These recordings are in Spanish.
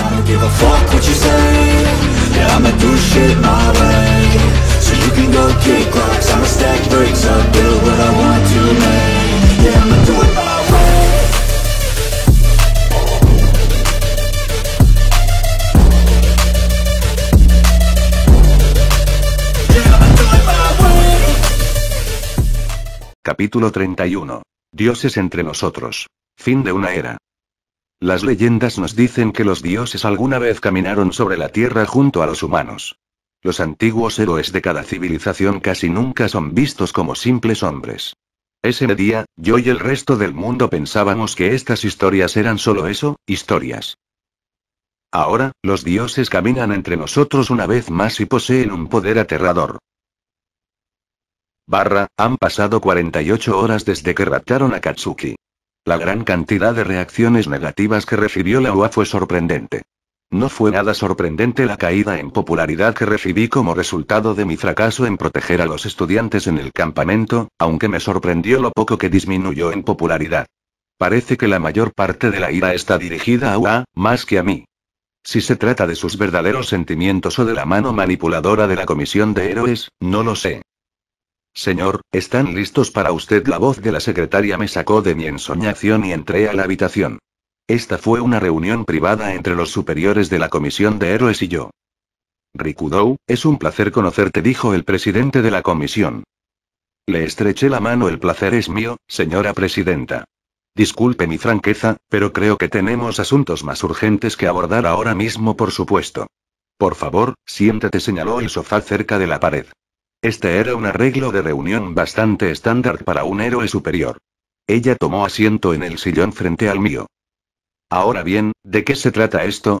I don't give a fuck what you say Yeah, I'ma do shit my way So you can go kick rocks I'ma stack bricks up, build what I want to make Yeah, I'ma do it my way Capítulo 31. Dioses entre nosotros. Fin de una era. Las leyendas nos dicen que los dioses alguna vez caminaron sobre la Tierra junto a los humanos. Los antiguos héroes de cada civilización casi nunca son vistos como simples hombres. Ese día, yo y el resto del mundo pensábamos que estas historias eran solo eso, historias. Ahora, los dioses caminan entre nosotros una vez más y poseen un poder aterrador. Barra, han pasado 48 horas desde que raptaron a Katsuki. La gran cantidad de reacciones negativas que recibió la UA fue sorprendente. No fue nada sorprendente la caída en popularidad que recibí como resultado de mi fracaso en proteger a los estudiantes en el campamento, aunque me sorprendió lo poco que disminuyó en popularidad. Parece que la mayor parte de la ira está dirigida a UA, más que a mí. Si se trata de sus verdaderos sentimientos o de la mano manipuladora de la Comisión de Héroes, no lo sé. Señor, ¿están listos para usted? La voz de la secretaria me sacó de mi ensoñación y entré a la habitación. Esta fue una reunión privada entre los superiores de la Comisión de Héroes y yo. Rikudou, es un placer conocerte, dijo el presidente de la comisión. Le estreché la mano, el placer es mío, señora presidenta. Disculpe mi franqueza, pero creo que tenemos asuntos más urgentes que abordar ahora mismo, por supuesto. Por favor, siéntate, señaló el sofá cerca de la pared. Este era un arreglo de reunión bastante estándar para un héroe superior. Ella tomó asiento en el sillón frente al mío. Ahora bien, ¿de qué se trata esto?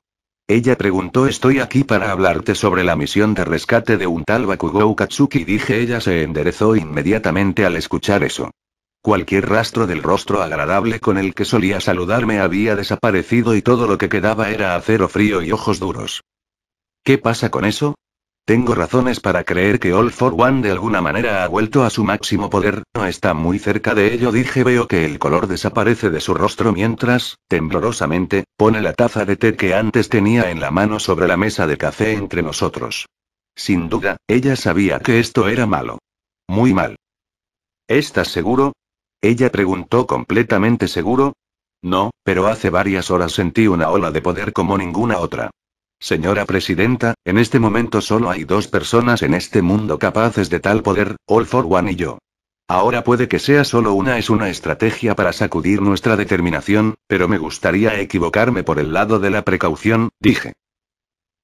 Ella preguntó Estoy aquí para hablarte sobre la misión de rescate de un tal Bakugou Katsuki dije ella se enderezó inmediatamente al escuchar eso. Cualquier rastro del rostro agradable con el que solía saludarme había desaparecido y todo lo que quedaba era acero frío y ojos duros. ¿Qué pasa con eso? Tengo razones para creer que All for One de alguna manera ha vuelto a su máximo poder, no está muy cerca de ello, dije. Veo que el color desaparece de su rostro mientras, temblorosamente, pone la taza de té que antes tenía en la mano sobre la mesa de café entre nosotros. Sin duda, ella sabía que esto era malo. Muy mal. ¿Estás seguro? Ella preguntó completamente seguro. No, pero hace varias horas sentí una ola de poder como ninguna otra. Señora presidenta, en este momento solo hay dos personas en este mundo capaces de tal poder, All for One y yo. Ahora puede que sea solo una es una estrategia para sacudir nuestra determinación, pero me gustaría equivocarme por el lado de la precaución, dije.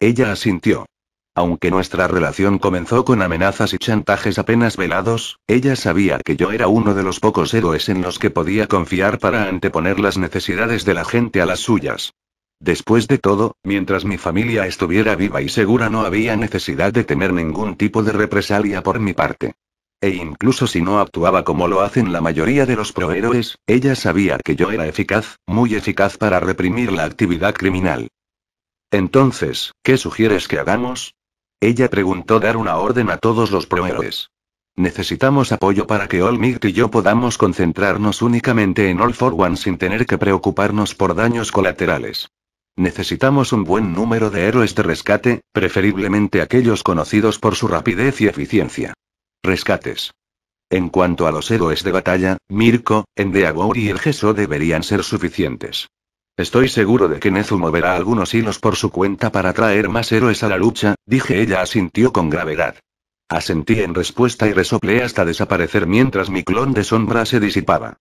Ella asintió. Aunque nuestra relación comenzó con amenazas y chantajes apenas velados, ella sabía que yo era uno de los pocos héroes en los que podía confiar para anteponer las necesidades de la gente a las suyas. Después de todo, mientras mi familia estuviera viva y segura no había necesidad de temer ningún tipo de represalia por mi parte. E incluso si no actuaba como lo hacen la mayoría de los prohéroes, ella sabía que yo era eficaz, muy eficaz para reprimir la actividad criminal. Entonces, ¿qué sugieres que hagamos? Ella preguntó dar una orden a todos los prohéroes. Necesitamos apoyo para que Olmigt y yo podamos concentrarnos únicamente en All for One sin tener que preocuparnos por daños colaterales. Necesitamos un buen número de héroes de rescate, preferiblemente aquellos conocidos por su rapidez y eficiencia. Rescates. En cuanto a los héroes de batalla, Mirko, Endeavor y el Geso deberían ser suficientes. Estoy seguro de que Nezu moverá algunos hilos por su cuenta para traer más héroes a la lucha, dije ella asintió con gravedad. Asentí en respuesta y resoplé hasta desaparecer mientras mi clon de sombra se disipaba.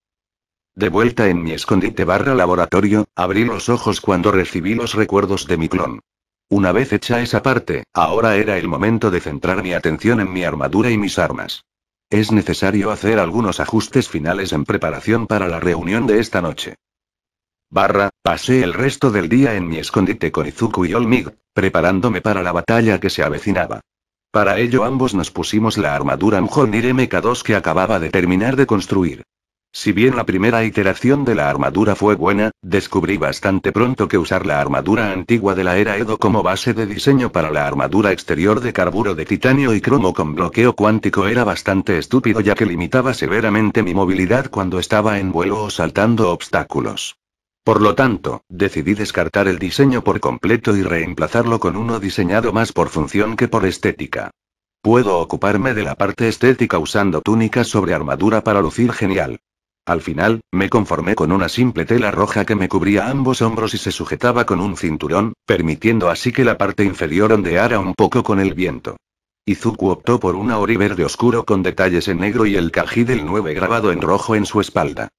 De vuelta en mi escondite barra laboratorio, abrí los ojos cuando recibí los recuerdos de mi clon. Una vez hecha esa parte, ahora era el momento de centrar mi atención en mi armadura y mis armas. Es necesario hacer algunos ajustes finales en preparación para la reunión de esta noche. Barra, pasé el resto del día en mi escondite con Izuku y Olmig, preparándome para la batalla que se avecinaba. Para ello ambos nos pusimos la armadura Mjolnir MK2 que acababa de terminar de construir. Si bien la primera iteración de la armadura fue buena, descubrí bastante pronto que usar la armadura antigua de la era Edo como base de diseño para la armadura exterior de carburo de titanio y cromo con bloqueo cuántico era bastante estúpido ya que limitaba severamente mi movilidad cuando estaba en vuelo o saltando obstáculos. Por lo tanto, decidí descartar el diseño por completo y reemplazarlo con uno diseñado más por función que por estética. Puedo ocuparme de la parte estética usando túnicas sobre armadura para lucir genial. Al final, me conformé con una simple tela roja que me cubría ambos hombros y se sujetaba con un cinturón, permitiendo así que la parte inferior ondeara un poco con el viento. Izuku optó por una ori verde oscuro con detalles en negro y el kaji del 9 grabado en rojo en su espalda.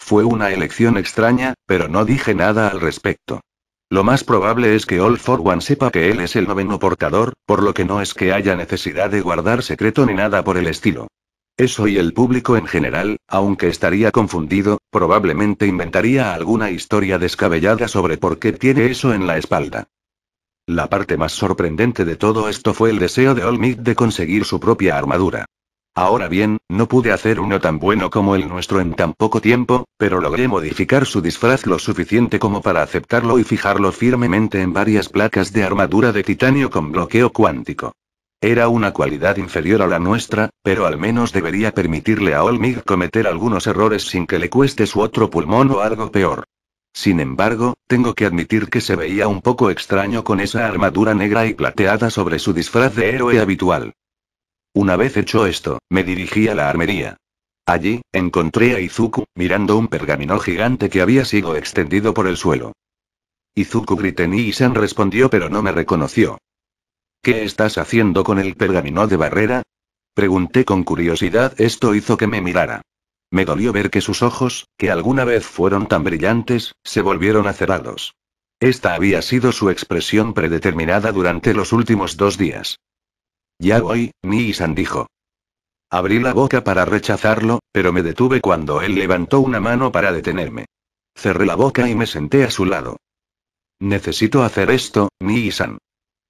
Fue una elección extraña, pero no dije nada al respecto. Lo más probable es que All For One sepa que él es el noveno portador, por lo que no es que haya necesidad de guardar secreto ni nada por el estilo. Eso y el público en general, aunque estaría confundido, probablemente inventaría alguna historia descabellada sobre por qué tiene eso en la espalda. La parte más sorprendente de todo esto fue el deseo de Olmid de conseguir su propia armadura. Ahora bien, no pude hacer uno tan bueno como el nuestro en tan poco tiempo, pero logré modificar su disfraz lo suficiente como para aceptarlo y fijarlo firmemente en varias placas de armadura de titanio con bloqueo cuántico. Era una cualidad inferior a la nuestra, pero al menos debería permitirle a Olmig cometer algunos errores sin que le cueste su otro pulmón o algo peor. Sin embargo, tengo que admitir que se veía un poco extraño con esa armadura negra y plateada sobre su disfraz de héroe habitual. Una vez hecho esto, me dirigí a la armería. Allí, encontré a Izuku, mirando un pergamino gigante que había sido extendido por el suelo. Izuku ni y San respondió pero no me reconoció. ¿Qué estás haciendo con el pergamino de barrera? Pregunté con curiosidad, esto hizo que me mirara. Me dolió ver que sus ojos, que alguna vez fueron tan brillantes, se volvieron acerados. Esta había sido su expresión predeterminada durante los últimos dos días. Ya voy, Niisan dijo. Abrí la boca para rechazarlo, pero me detuve cuando él levantó una mano para detenerme. Cerré la boca y me senté a su lado. Necesito hacer esto, Niisan.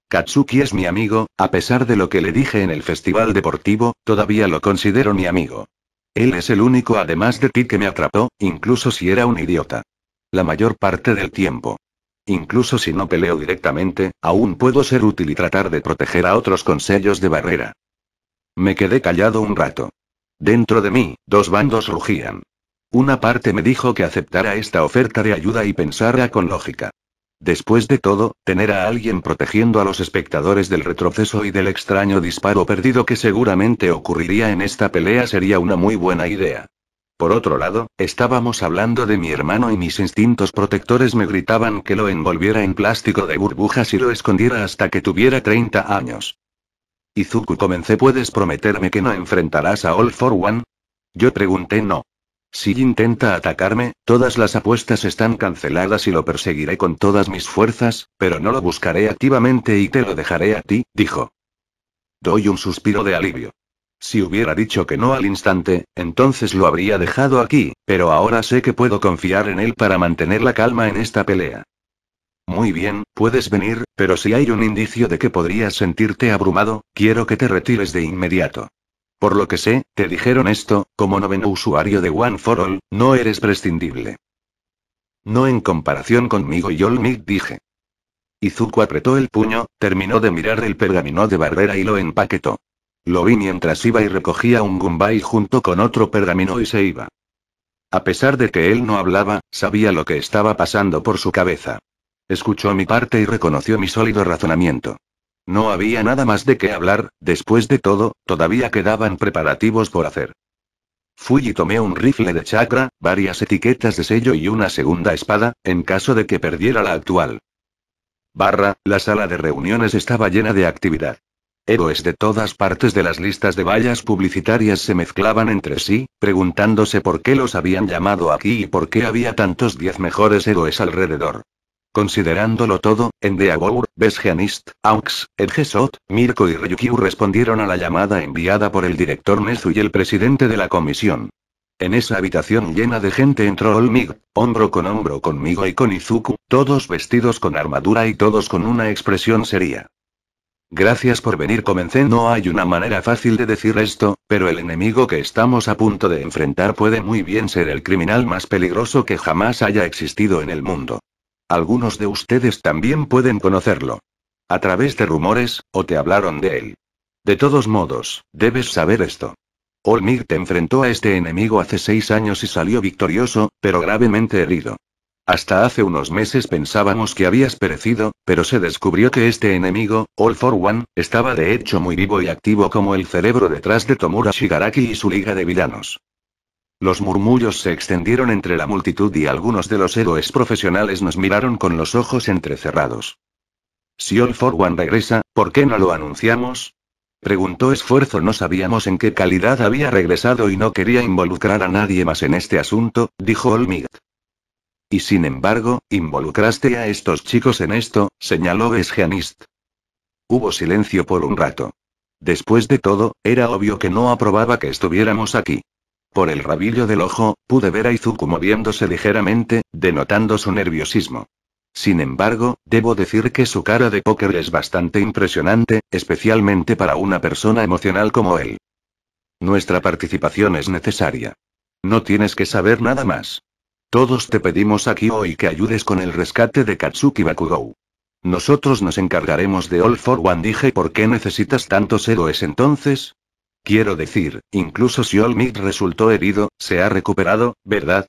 Katsuki es mi amigo, a pesar de lo que le dije en el festival deportivo, todavía lo considero mi amigo. Él es el único además de ti que me atrapó, incluso si era un idiota. La mayor parte del tiempo. Incluso si no peleo directamente, aún puedo ser útil y tratar de proteger a otros con sellos de barrera. Me quedé callado un rato. Dentro de mí, dos bandos rugían. Una parte me dijo que aceptara esta oferta de ayuda y pensara con lógica. Después de todo, tener a alguien protegiendo a los espectadores del retroceso y del extraño disparo perdido que seguramente ocurriría en esta pelea sería una muy buena idea. Por otro lado, estábamos hablando de mi hermano y mis instintos protectores me gritaban que lo envolviera en plástico de burbujas y lo escondiera hasta que tuviera 30 años. Izuku comencé, ¿puedes prometerme que no enfrentarás a All for One? Yo pregunté no. Si intenta atacarme, todas las apuestas están canceladas y lo perseguiré con todas mis fuerzas, pero no lo buscaré activamente y te lo dejaré a ti, dijo. Doy un suspiro de alivio. Si hubiera dicho que no al instante, entonces lo habría dejado aquí, pero ahora sé que puedo confiar en él para mantener la calma en esta pelea. Muy bien, puedes venir, pero si hay un indicio de que podrías sentirte abrumado, quiero que te retires de inmediato. Por lo que sé, te dijeron esto, como noveno usuario de One for All, no eres prescindible. No en comparación conmigo y Olmig dije. Izuku apretó el puño, terminó de mirar el pergamino de barrera y lo empaquetó. Lo vi mientras iba y recogía un Gumbay junto con otro pergamino y se iba. A pesar de que él no hablaba, sabía lo que estaba pasando por su cabeza. Escuchó mi parte y reconoció mi sólido razonamiento. No había nada más de qué hablar, después de todo, todavía quedaban preparativos por hacer. Fui y tomé un rifle de chakra, varias etiquetas de sello y una segunda espada, en caso de que perdiera la actual. Barra, la sala de reuniones estaba llena de actividad. Héroes de todas partes de las listas de vallas publicitarias se mezclaban entre sí, preguntándose por qué los habían llamado aquí y por qué había tantos diez mejores héroes alrededor. Considerándolo todo, en Deagour, Aux, Edgesot, Mirko y Ryukyu respondieron a la llamada enviada por el director Nezu y el presidente de la comisión. En esa habitación llena de gente entró Olmig, hombro con hombro conmigo y con Izuku, todos vestidos con armadura y todos con una expresión seria. Gracias por venir, comencé. No hay una manera fácil de decir esto, pero el enemigo que estamos a punto de enfrentar puede muy bien ser el criminal más peligroso que jamás haya existido en el mundo. Algunos de ustedes también pueden conocerlo. A través de rumores, o te hablaron de él. De todos modos, debes saber esto. Olmir te enfrentó a este enemigo hace seis años y salió victorioso, pero gravemente herido. Hasta hace unos meses pensábamos que habías perecido, pero se descubrió que este enemigo, All for One, estaba de hecho muy vivo y activo como el cerebro detrás de Tomura Shigaraki y su liga de villanos. Los murmullos se extendieron entre la multitud y algunos de los héroes profesionales nos miraron con los ojos entrecerrados. Si All For One regresa, ¿por qué no lo anunciamos? Preguntó esfuerzo, no sabíamos en qué calidad había regresado y no quería involucrar a nadie más en este asunto, dijo Olmig. Y sin embargo, involucraste a estos chicos en esto, señaló Esgeanist. Hubo silencio por un rato. Después de todo, era obvio que no aprobaba que estuviéramos aquí. Por el rabillo del ojo, pude ver a Izuku moviéndose ligeramente, denotando su nerviosismo. Sin embargo, debo decir que su cara de póker es bastante impresionante, especialmente para una persona emocional como él. Nuestra participación es necesaria. No tienes que saber nada más. Todos te pedimos aquí hoy que ayudes con el rescate de Katsuki Bakugou. Nosotros nos encargaremos de All for One. Dije, ¿por qué necesitas tantos héroes entonces? Quiero decir, incluso si All resultó herido, se ha recuperado, ¿verdad?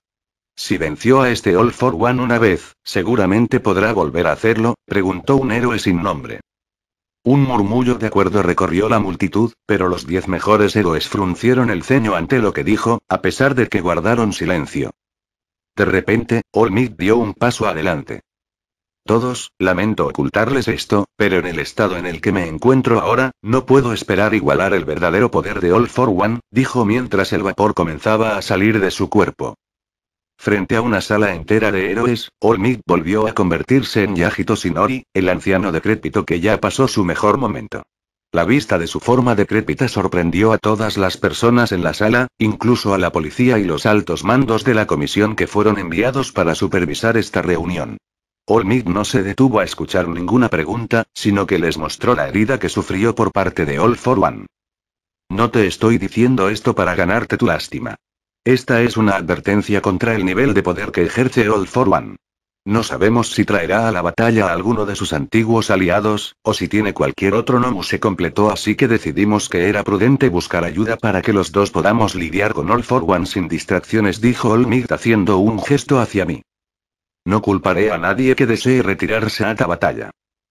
Si venció a este All for One una vez, seguramente podrá volver a hacerlo, preguntó un héroe sin nombre. Un murmullo de acuerdo recorrió la multitud, pero los diez mejores héroes fruncieron el ceño ante lo que dijo, a pesar de que guardaron silencio. De repente, All dio un paso adelante. Todos, lamento ocultarles esto, pero en el estado en el que me encuentro ahora, no puedo esperar igualar el verdadero poder de All for One, dijo mientras el vapor comenzaba a salir de su cuerpo. Frente a una sala entera de héroes, All Might volvió a convertirse en Yajito Sinori, el anciano decrépito que ya pasó su mejor momento. La vista de su forma decrépita sorprendió a todas las personas en la sala, incluso a la policía y los altos mandos de la comisión que fueron enviados para supervisar esta reunión. Olmig no se detuvo a escuchar ninguna pregunta, sino que les mostró la herida que sufrió por parte de All for One. No te estoy diciendo esto para ganarte tu lástima. Esta es una advertencia contra el nivel de poder que ejerce All for One. No sabemos si traerá a la batalla a alguno de sus antiguos aliados, o si tiene cualquier otro Nomu se completó así que decidimos que era prudente buscar ayuda para que los dos podamos lidiar con All for One sin distracciones dijo Olmig haciendo un gesto hacia mí. No culparé a nadie que desee retirarse a esta batalla.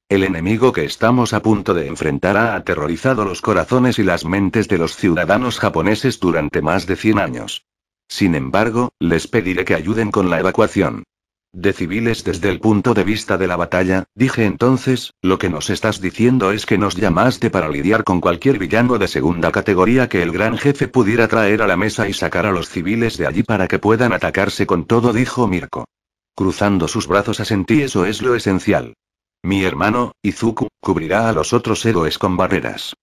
El enemigo que estamos a punto de enfrentar ha aterrorizado los corazones y las mentes de los ciudadanos japoneses durante más de 100 años. Sin embargo, les pediré que ayuden con la evacuación. De civiles desde el punto de vista de la batalla, dije entonces, lo que nos estás diciendo es que nos llamaste para lidiar con cualquier villano de segunda categoría que el gran jefe pudiera traer a la mesa y sacar a los civiles de allí para que puedan atacarse con todo, dijo Mirko. Cruzando sus brazos asentí eso es lo esencial. Mi hermano, Izuku, cubrirá a los otros héroes con barreras.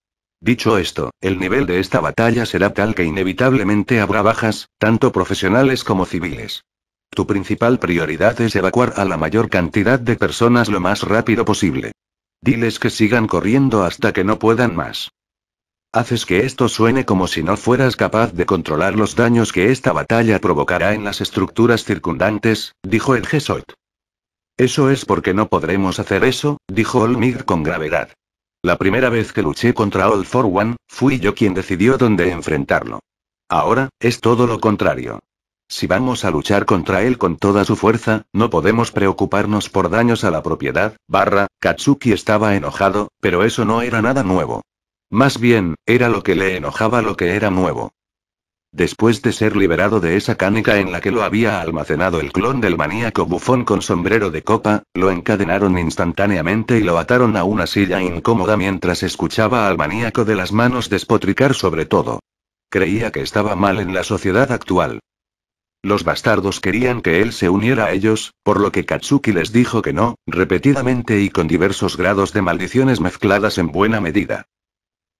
Dicho esto, el nivel de esta batalla será tal que inevitablemente habrá bajas, tanto profesionales como civiles. Tu principal prioridad es evacuar a la mayor cantidad de personas lo más rápido posible. Diles que sigan corriendo hasta que no puedan más. Haces que esto suene como si no fueras capaz de controlar los daños que esta batalla provocará en las estructuras circundantes, dijo el Jesuit. Eso es porque no podremos hacer eso, dijo Olmir con gravedad. La primera vez que luché contra All for One, fui yo quien decidió dónde enfrentarlo. Ahora, es todo lo contrario. Si vamos a luchar contra él con toda su fuerza, no podemos preocuparnos por daños a la propiedad, barra, Katsuki estaba enojado, pero eso no era nada nuevo. Más bien, era lo que le enojaba lo que era nuevo. Después de ser liberado de esa caneca en la que lo había almacenado el clon del maníaco bufón con sombrero de copa, lo encadenaron instantáneamente y lo ataron a una silla incómoda mientras escuchaba al maníaco de las manos despotricar sobre todo. Creía que estaba mal en la sociedad actual. Los bastardos querían que él se uniera a ellos, por lo que Katsuki les dijo que no, repetidamente y con diversos grados de maldiciones mezcladas en buena medida.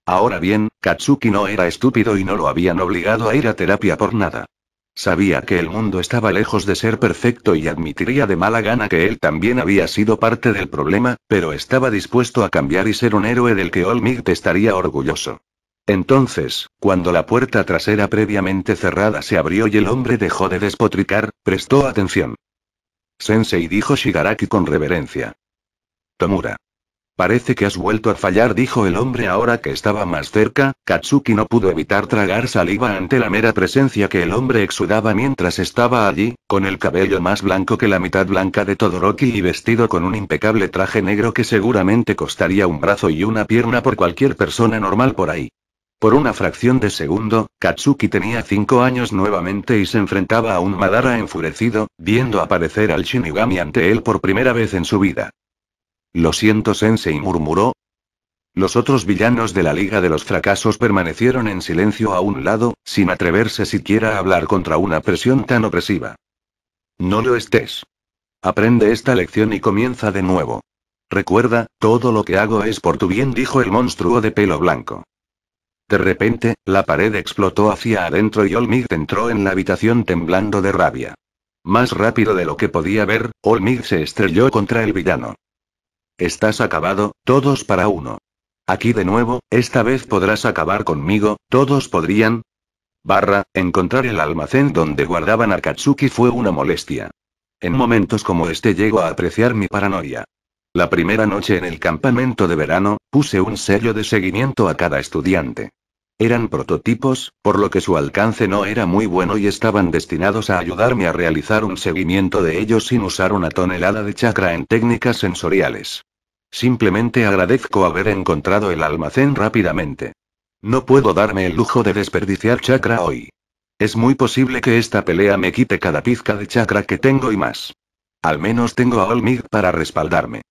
Ahora bien, Katsuki no era estúpido y no lo habían obligado a ir a terapia por nada. Sabía que el mundo estaba lejos de ser perfecto y admitiría de mala gana que él también había sido parte del problema, pero estaba dispuesto a cambiar y ser un héroe del que Olmigt estaría orgulloso. Entonces, cuando la puerta trasera previamente cerrada se abrió y el hombre dejó de despotricar, prestó atención. Sensei dijo Shigaraki con reverencia. Tomura. Parece que has vuelto a fallar, dijo el hombre ahora que estaba más cerca. Katsuki no pudo evitar tragar saliva ante la mera presencia que el hombre exudaba mientras estaba allí, con el cabello más blanco que la mitad blanca de Todoroki y vestido con un impecable traje negro que seguramente costaría un brazo y una pierna por cualquier persona normal por ahí. Por una fracción de segundo, Katsuki tenía cinco años nuevamente y se enfrentaba a un Madara enfurecido, viendo aparecer al Shinigami ante él por primera vez en su vida. Lo siento, Sensei murmuró. Los otros villanos de la Liga de los Fracasos permanecieron en silencio a un lado, sin atreverse siquiera a hablar contra una presión tan opresiva. No lo estés. Aprende esta lección y comienza de nuevo. Recuerda, todo lo que hago es por tu bien, dijo el monstruo de pelo blanco. De repente, la pared explotó hacia adentro y Olmig entró en la habitación temblando de rabia. Más rápido de lo que podía ver, Olmig se estrelló contra el villano. Estás acabado, todos para uno. Aquí de nuevo, esta vez podrás acabar conmigo, todos podrían. Barra, encontrar el almacén donde guardaban a Katsuki fue una molestia. En momentos como este llego a apreciar mi paranoia. La primera noche en el campamento de verano, puse un sello de seguimiento a cada estudiante. Eran prototipos, por lo que su alcance no era muy bueno y estaban destinados a ayudarme a realizar un seguimiento de ellos sin usar una tonelada de chakra en técnicas sensoriales. Simplemente agradezco haber encontrado el almacén rápidamente. No puedo darme el lujo de desperdiciar chakra hoy. Es muy posible que esta pelea me quite cada pizca de chakra que tengo y más. Al menos tengo a Olmig para respaldarme.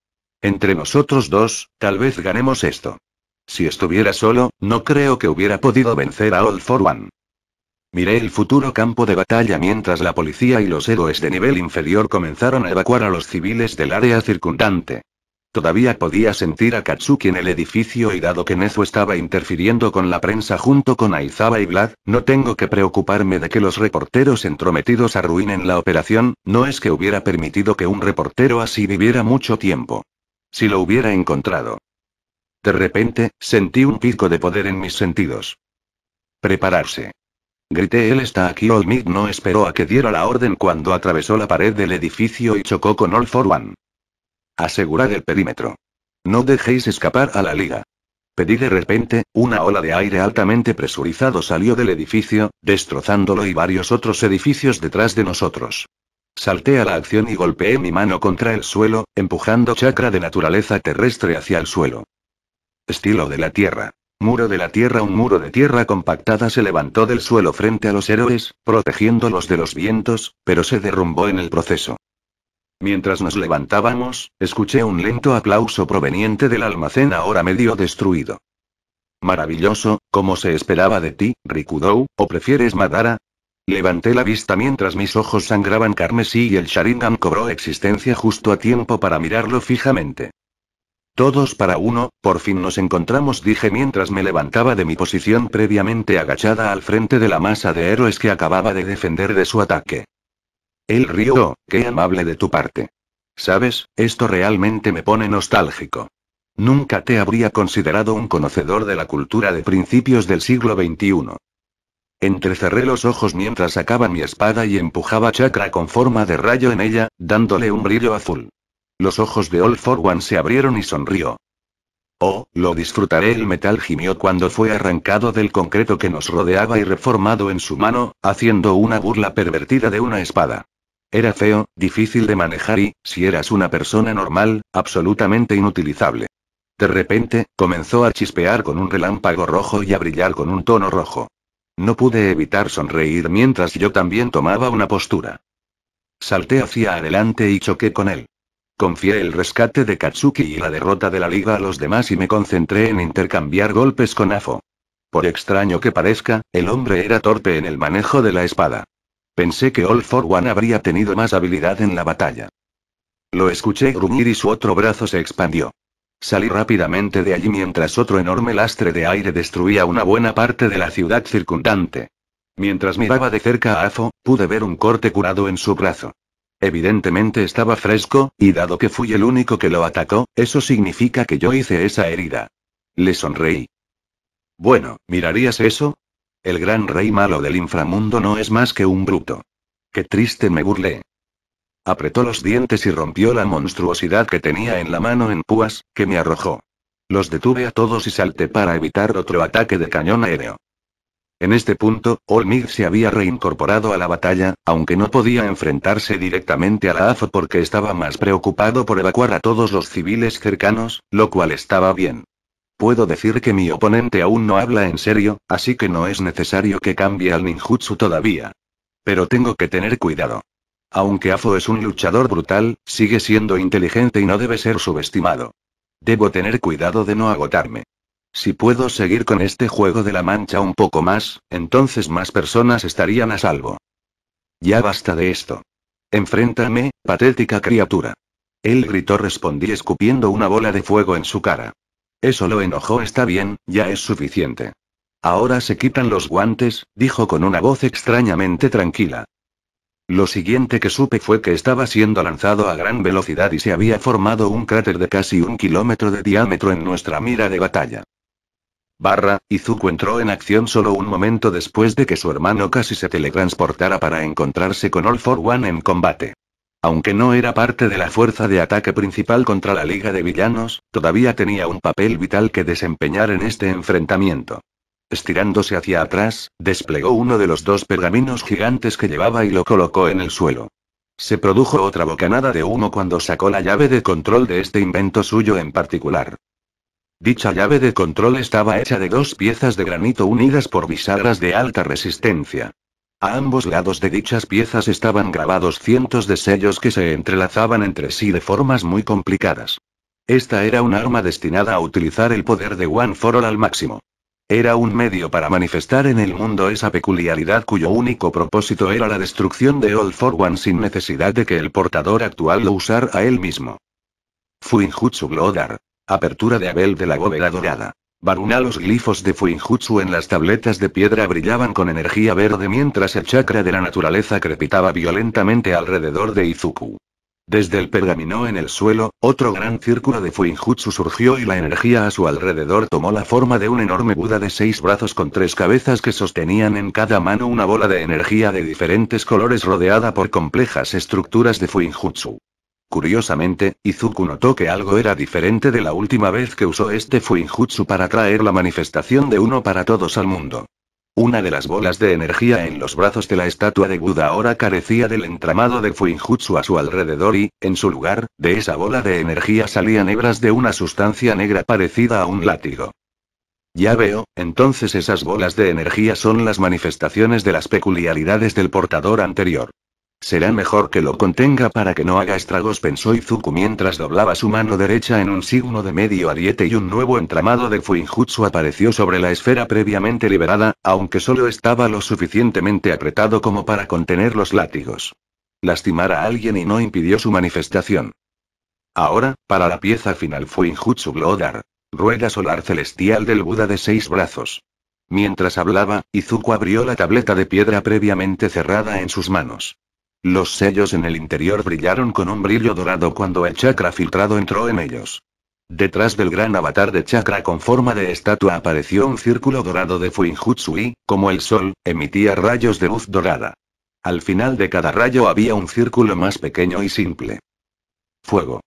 Entre nosotros dos, tal vez ganemos esto. Si estuviera solo, no creo que hubiera podido vencer a Old For One. Miré el futuro campo de batalla mientras la policía y los héroes de nivel inferior comenzaron a evacuar a los civiles del área circundante. Todavía podía sentir a Katsuki en el edificio y dado que Nezu estaba interfiriendo con la prensa junto con Aizawa y Vlad, no tengo que preocuparme de que los reporteros entrometidos arruinen la operación, no es que hubiera permitido que un reportero así viviera mucho tiempo. Si lo hubiera encontrado, de repente, sentí un pico de poder en mis sentidos. Prepararse. Grité, él está aquí. Old no esperó a que diera la orden cuando atravesó la pared del edificio y chocó con All for One. Asegurad el perímetro. No dejéis escapar a la liga. Pedí de repente, una ola de aire altamente presurizado salió del edificio, destrozándolo y varios otros edificios detrás de nosotros. Salté a la acción y golpeé mi mano contra el suelo, empujando chakra de naturaleza terrestre hacia el suelo. Estilo de la Tierra. Muro de la Tierra. Un muro de tierra compactada se levantó del suelo frente a los héroes, protegiéndolos de los vientos, pero se derrumbó en el proceso. Mientras nos levantábamos, escuché un lento aplauso proveniente del almacén ahora medio destruido. Maravilloso, como se esperaba de ti, Rikudou, o prefieres Madara, Levanté la vista mientras mis ojos sangraban carmesí y el Sharingan cobró existencia justo a tiempo para mirarlo fijamente. Todos para uno, por fin nos encontramos, dije mientras me levantaba de mi posición previamente agachada al frente de la masa de héroes que acababa de defender de su ataque. El río, qué amable de tu parte. Sabes, esto realmente me pone nostálgico. Nunca te habría considerado un conocedor de la cultura de principios del siglo XXI. Entrecerré los ojos mientras sacaba mi espada y empujaba chakra con forma de rayo en ella, dándole un brillo azul. Los ojos de Old One se abrieron y sonrió. Oh, lo disfrutaré. El metal gimió cuando fue arrancado del concreto que nos rodeaba y reformado en su mano, haciendo una burla pervertida de una espada. Era feo, difícil de manejar y, si eras una persona normal, absolutamente inutilizable. De repente, comenzó a chispear con un relámpago rojo y a brillar con un tono rojo. No pude evitar sonreír mientras yo también tomaba una postura. Salté hacia adelante y choqué con él. Confié el rescate de Katsuki y la derrota de la liga a los demás y me concentré en intercambiar golpes con Afo. Por extraño que parezca, el hombre era torpe en el manejo de la espada. Pensé que All for One habría tenido más habilidad en la batalla. Lo escuché gruñir y su otro brazo se expandió. Salí rápidamente de allí mientras otro enorme lastre de aire destruía una buena parte de la ciudad circundante. Mientras miraba de cerca a Afo, pude ver un corte curado en su brazo. Evidentemente estaba fresco, y dado que fui el único que lo atacó, eso significa que yo hice esa herida. Le sonreí. Bueno, ¿mirarías eso? El gran rey malo del inframundo no es más que un bruto. Qué triste me burlé. Apretó los dientes y rompió la monstruosidad que tenía en la mano en púas, que me arrojó. Los detuve a todos y salté para evitar otro ataque de cañón aéreo. En este punto, Olmig se había reincorporado a la batalla, aunque no podía enfrentarse directamente a la AFO porque estaba más preocupado por evacuar a todos los civiles cercanos, lo cual estaba bien. Puedo decir que mi oponente aún no habla en serio, así que no es necesario que cambie al ninjutsu todavía. Pero tengo que tener cuidado. Aunque Afo es un luchador brutal, sigue siendo inteligente y no debe ser subestimado. Debo tener cuidado de no agotarme. Si puedo seguir con este juego de la mancha un poco más, entonces más personas estarían a salvo. Ya basta de esto. Enfréntame, patética criatura. Él gritó respondí escupiendo una bola de fuego en su cara. Eso lo enojó está bien, ya es suficiente. Ahora se quitan los guantes, dijo con una voz extrañamente tranquila. Lo siguiente que supe fue que estaba siendo lanzado a gran velocidad y se había formado un cráter de casi un kilómetro de diámetro en nuestra mira de batalla. Barra, Izuku entró en acción solo un momento después de que su hermano casi se teletransportara para encontrarse con All for One en combate. Aunque no era parte de la fuerza de ataque principal contra la Liga de Villanos, todavía tenía un papel vital que desempeñar en este enfrentamiento. Estirándose hacia atrás, desplegó uno de los dos pergaminos gigantes que llevaba y lo colocó en el suelo. Se produjo otra bocanada de humo cuando sacó la llave de control de este invento suyo en particular. Dicha llave de control estaba hecha de dos piezas de granito unidas por bisagras de alta resistencia. A ambos lados de dichas piezas estaban grabados cientos de sellos que se entrelazaban entre sí de formas muy complicadas. Esta era un arma destinada a utilizar el poder de One For All al máximo. Era un medio para manifestar en el mundo esa peculiaridad cuyo único propósito era la destrucción de All For One sin necesidad de que el portador actual lo usara a él mismo. Fuinjutsu Glodar, Apertura de Abel de la bóveda dorada. Varuna los glifos de Fuinjutsu en las tabletas de piedra brillaban con energía verde mientras el chakra de la naturaleza crepitaba violentamente alrededor de Izuku. Desde el pergamino en el suelo, otro gran círculo de Fuinjutsu surgió y la energía a su alrededor tomó la forma de un enorme Buda de seis brazos con tres cabezas que sostenían en cada mano una bola de energía de diferentes colores rodeada por complejas estructuras de Fuinjutsu. Curiosamente, Izuku notó que algo era diferente de la última vez que usó este Fuinjutsu para traer la manifestación de uno para todos al mundo. Una de las bolas de energía en los brazos de la estatua de Buda ahora carecía del entramado de Fuinjutsu a su alrededor y, en su lugar, de esa bola de energía salían hebras de una sustancia negra parecida a un látigo. Ya veo, entonces esas bolas de energía son las manifestaciones de las peculiaridades del portador anterior. Será mejor que lo contenga para que no haga estragos, pensó Izuku mientras doblaba su mano derecha en un signo de medio ariete y un nuevo entramado de Fuinjutsu apareció sobre la esfera previamente liberada, aunque solo estaba lo suficientemente apretado como para contener los látigos. Lastimar a alguien y no impidió su manifestación. Ahora, para la pieza final Fuinjutsu Glodar. Rueda solar celestial del Buda de seis brazos. Mientras hablaba, Izuku abrió la tableta de piedra previamente cerrada en sus manos. Los sellos en el interior brillaron con un brillo dorado cuando el chakra filtrado entró en ellos. Detrás del gran avatar de chakra con forma de estatua apareció un círculo dorado de y, como el sol, emitía rayos de luz dorada. Al final de cada rayo había un círculo más pequeño y simple. Fuego.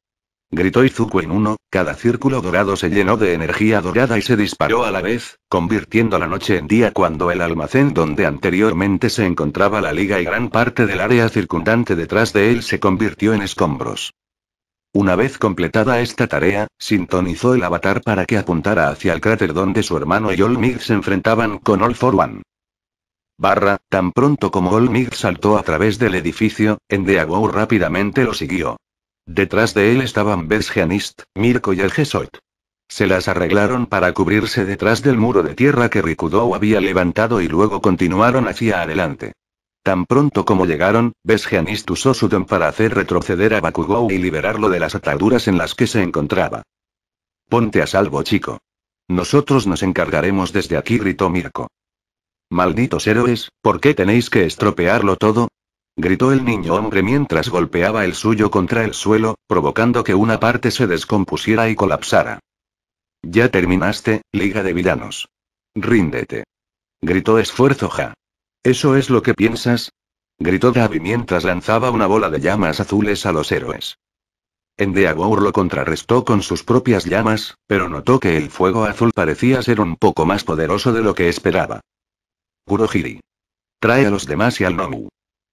Gritó Izuku en uno, cada círculo dorado se llenó de energía dorada y se disparó a la vez, convirtiendo la noche en día cuando el almacén donde anteriormente se encontraba la liga y gran parte del área circundante detrás de él se convirtió en escombros. Una vez completada esta tarea, sintonizó el avatar para que apuntara hacia el cráter donde su hermano y Olmig se enfrentaban con All for One. Barra, tan pronto como Olmig saltó a través del edificio, Endeavor rápidamente lo siguió. Detrás de él estaban Besjianist, Mirko y el gesoit Se las arreglaron para cubrirse detrás del muro de tierra que Rikudou había levantado y luego continuaron hacia adelante. Tan pronto como llegaron, Besjianist usó su don para hacer retroceder a Bakugou y liberarlo de las ataduras en las que se encontraba. Ponte a salvo, chico. Nosotros nos encargaremos desde aquí, gritó Mirko. Malditos héroes, ¿por qué tenéis que estropearlo todo? gritó el niño hombre mientras golpeaba el suyo contra el suelo, provocando que una parte se descompusiera y colapsara. Ya terminaste, Liga de Villanos. Ríndete. Gritó esfuerzo Ja. ¿Eso es lo que piensas? Gritó Davi mientras lanzaba una bola de llamas azules a los héroes. Endeagour lo contrarrestó con sus propias llamas, pero notó que el fuego azul parecía ser un poco más poderoso de lo que esperaba. Kurohiri. Trae a los demás y al Nomu.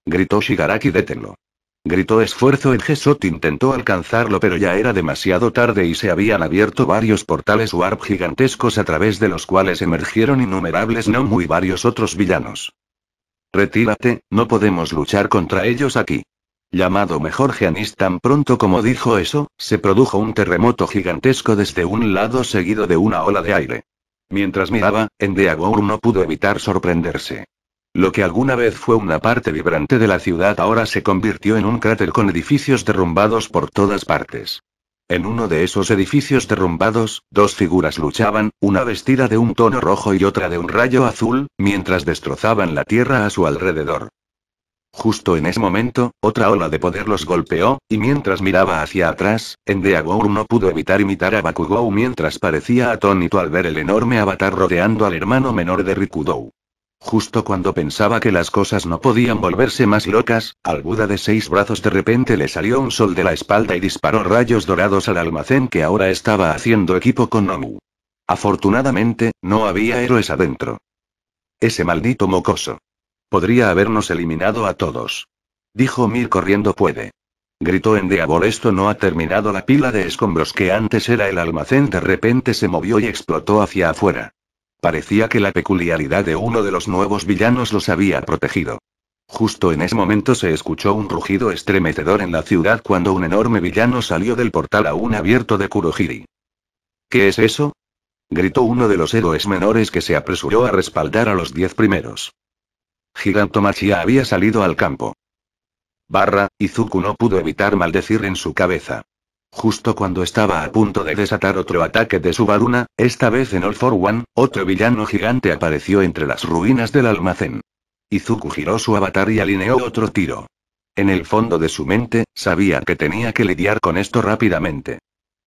Gritó Shigaraki détenlo. Gritó esfuerzo el Gesot intentó alcanzarlo pero ya era demasiado tarde y se habían abierto varios portales warp gigantescos a través de los cuales emergieron innumerables no muy varios otros villanos. Retírate, no podemos luchar contra ellos aquí. Llamado mejor Janis, tan pronto como dijo eso, se produjo un terremoto gigantesco desde un lado seguido de una ola de aire. Mientras miraba, Endeavor no pudo evitar sorprenderse. Lo que alguna vez fue una parte vibrante de la ciudad ahora se convirtió en un cráter con edificios derrumbados por todas partes. En uno de esos edificios derrumbados, dos figuras luchaban, una vestida de un tono rojo y otra de un rayo azul, mientras destrozaban la tierra a su alrededor. Justo en ese momento, otra ola de poder los golpeó, y mientras miraba hacia atrás, Endeagour no pudo evitar imitar a Bakugou mientras parecía atónito al ver el enorme avatar rodeando al hermano menor de Rikudou. Justo cuando pensaba que las cosas no podían volverse más locas, al Buda de seis brazos de repente le salió un sol de la espalda y disparó rayos dorados al almacén que ahora estaba haciendo equipo con Nomu. Afortunadamente, no había héroes adentro. Ese maldito mocoso. Podría habernos eliminado a todos. Dijo Mir corriendo puede. Gritó en esto no ha terminado la pila de escombros que antes era el almacén de repente se movió y explotó hacia afuera. Parecía que la peculiaridad de uno de los nuevos villanos los había protegido. Justo en ese momento se escuchó un rugido estremecedor en la ciudad cuando un enorme villano salió del portal aún abierto de Kurohiri. ¿Qué es eso? gritó uno de los héroes menores que se apresuró a respaldar a los diez primeros. Gigantomachia había salido al campo. Barra, Izuku no pudo evitar maldecir en su cabeza. Justo cuando estaba a punto de desatar otro ataque de su Baruna, esta vez en All for One, otro villano gigante apareció entre las ruinas del almacén. Izuku giró su avatar y alineó otro tiro. En el fondo de su mente, sabía que tenía que lidiar con esto rápidamente.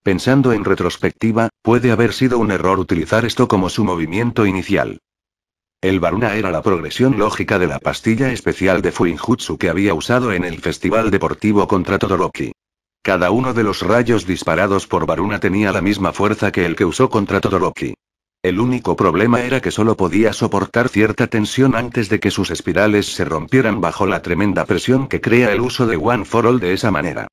Pensando en retrospectiva, puede haber sido un error utilizar esto como su movimiento inicial. El Baruna era la progresión lógica de la pastilla especial de Fuinjutsu que había usado en el festival deportivo contra Todoroki. Cada uno de los rayos disparados por Varuna tenía la misma fuerza que el que usó contra Todoroki. El único problema era que solo podía soportar cierta tensión antes de que sus espirales se rompieran bajo la tremenda presión que crea el uso de One for All de esa manera.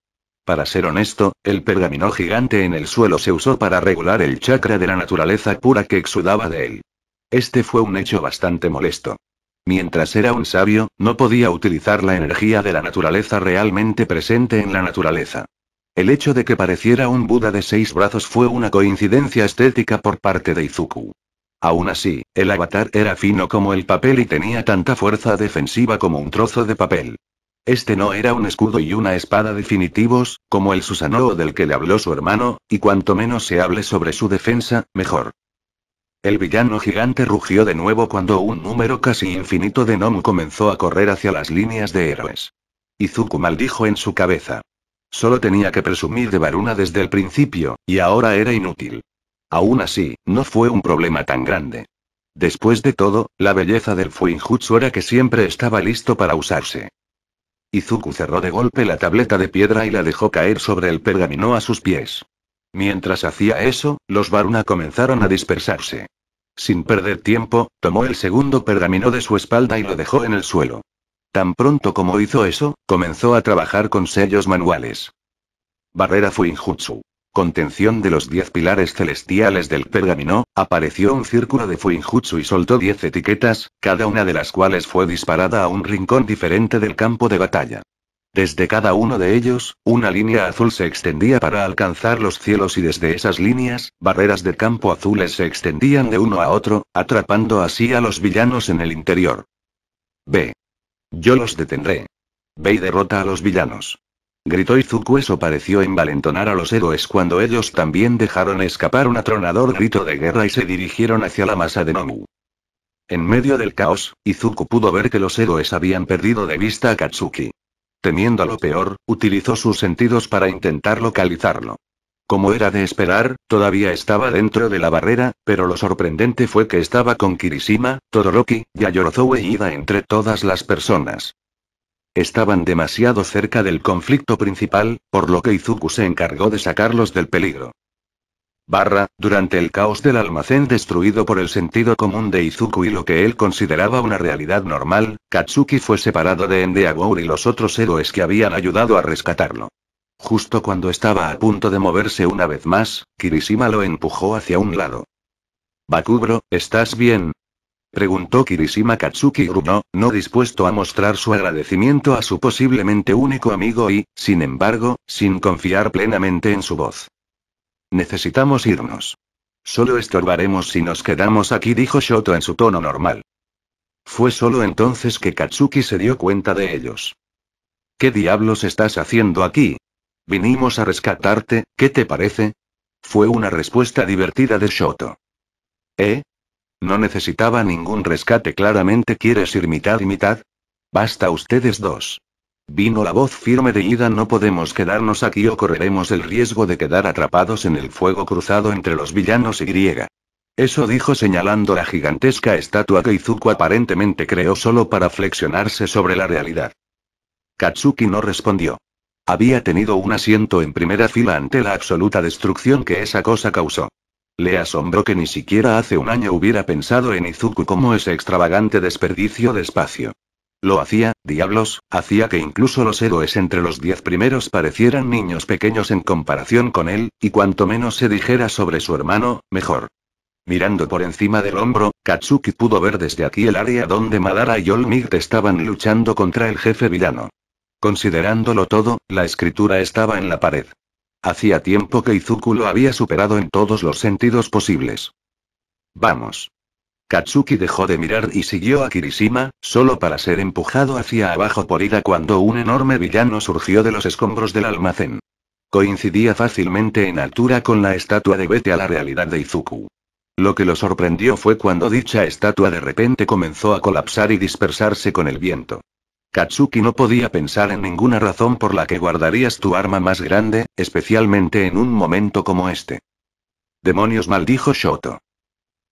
Para ser honesto, el pergamino gigante en el suelo se usó para regular el chakra de la naturaleza pura que exudaba de él. Este fue un hecho bastante molesto. Mientras era un sabio, no podía utilizar la energía de la naturaleza realmente presente en la naturaleza. El hecho de que pareciera un Buda de seis brazos fue una coincidencia estética por parte de Izuku. Aún así, el avatar era fino como el papel y tenía tanta fuerza defensiva como un trozo de papel. Este no era un escudo y una espada definitivos, como el Susanoo del que le habló su hermano, y cuanto menos se hable sobre su defensa, mejor. El villano gigante rugió de nuevo cuando un número casi infinito de Nomu comenzó a correr hacia las líneas de héroes. Izuku maldijo en su cabeza. Solo tenía que presumir de Varuna desde el principio, y ahora era inútil. Aún así, no fue un problema tan grande. Después de todo, la belleza del Fuinjutsu era que siempre estaba listo para usarse. Izuku cerró de golpe la tableta de piedra y la dejó caer sobre el pergamino a sus pies. Mientras hacía eso, los Varuna comenzaron a dispersarse. Sin perder tiempo, tomó el segundo pergamino de su espalda y lo dejó en el suelo. Tan pronto como hizo eso, comenzó a trabajar con sellos manuales. Barrera Fuinjutsu. Contención de los diez pilares celestiales del pergamino, apareció un círculo de Fuinjutsu y soltó diez etiquetas, cada una de las cuales fue disparada a un rincón diferente del campo de batalla. Desde cada uno de ellos, una línea azul se extendía para alcanzar los cielos y desde esas líneas, barreras de campo azules se extendían de uno a otro, atrapando así a los villanos en el interior. Ve. Yo los detendré. Ve y derrota a los villanos. Gritó Izuku eso pareció envalentonar a los héroes cuando ellos también dejaron escapar un atronador grito de guerra y se dirigieron hacia la masa de Nomu. En medio del caos, Izuku pudo ver que los héroes habían perdido de vista a Katsuki. Temiendo lo peor, utilizó sus sentidos para intentar localizarlo. Como era de esperar, todavía estaba dentro de la barrera, pero lo sorprendente fue que estaba con Kirishima, Todoroki, Yayorozoe y Ida entre todas las personas. Estaban demasiado cerca del conflicto principal, por lo que Izuku se encargó de sacarlos del peligro. Barra, durante el caos del almacén destruido por el sentido común de Izuku y lo que él consideraba una realidad normal, Katsuki fue separado de Endeagour y los otros héroes que habían ayudado a rescatarlo. Justo cuando estaba a punto de moverse una vez más, Kirishima lo empujó hacia un lado. Bakubro, ¿estás bien? Preguntó Kirishima Katsuki gruñó, no dispuesto a mostrar su agradecimiento a su posiblemente único amigo y, sin embargo, sin confiar plenamente en su voz. Necesitamos irnos. Solo estorbaremos si nos quedamos aquí, dijo Shoto en su tono normal. Fue solo entonces que Katsuki se dio cuenta de ellos. ¿Qué diablos estás haciendo aquí? Vinimos a rescatarte, ¿qué te parece? Fue una respuesta divertida de Shoto. ¿Eh? No necesitaba ningún rescate, claramente quieres ir mitad y mitad. Basta ustedes dos. Vino la voz firme de Ida, no podemos quedarnos aquí o correremos el riesgo de quedar atrapados en el fuego cruzado entre los villanos y griega. Eso dijo señalando la gigantesca estatua que Izuku aparentemente creó solo para flexionarse sobre la realidad. Katsuki no respondió. Había tenido un asiento en primera fila ante la absoluta destrucción que esa cosa causó. Le asombró que ni siquiera hace un año hubiera pensado en Izuku como ese extravagante desperdicio de espacio. Lo hacía, diablos, hacía que incluso los héroes entre los diez primeros parecieran niños pequeños en comparación con él, y cuanto menos se dijera sobre su hermano, mejor. Mirando por encima del hombro, Katsuki pudo ver desde aquí el área donde Madara y Olmigt estaban luchando contra el jefe villano. Considerándolo todo, la escritura estaba en la pared. Hacía tiempo que Izuku lo había superado en todos los sentidos posibles. Vamos. Katsuki dejó de mirar y siguió a Kirishima, solo para ser empujado hacia abajo por Ida cuando un enorme villano surgió de los escombros del almacén. Coincidía fácilmente en altura con la estatua de Bete a la realidad de Izuku. Lo que lo sorprendió fue cuando dicha estatua de repente comenzó a colapsar y dispersarse con el viento. Katsuki no podía pensar en ninguna razón por la que guardarías tu arma más grande, especialmente en un momento como este. Demonios maldijo Shoto.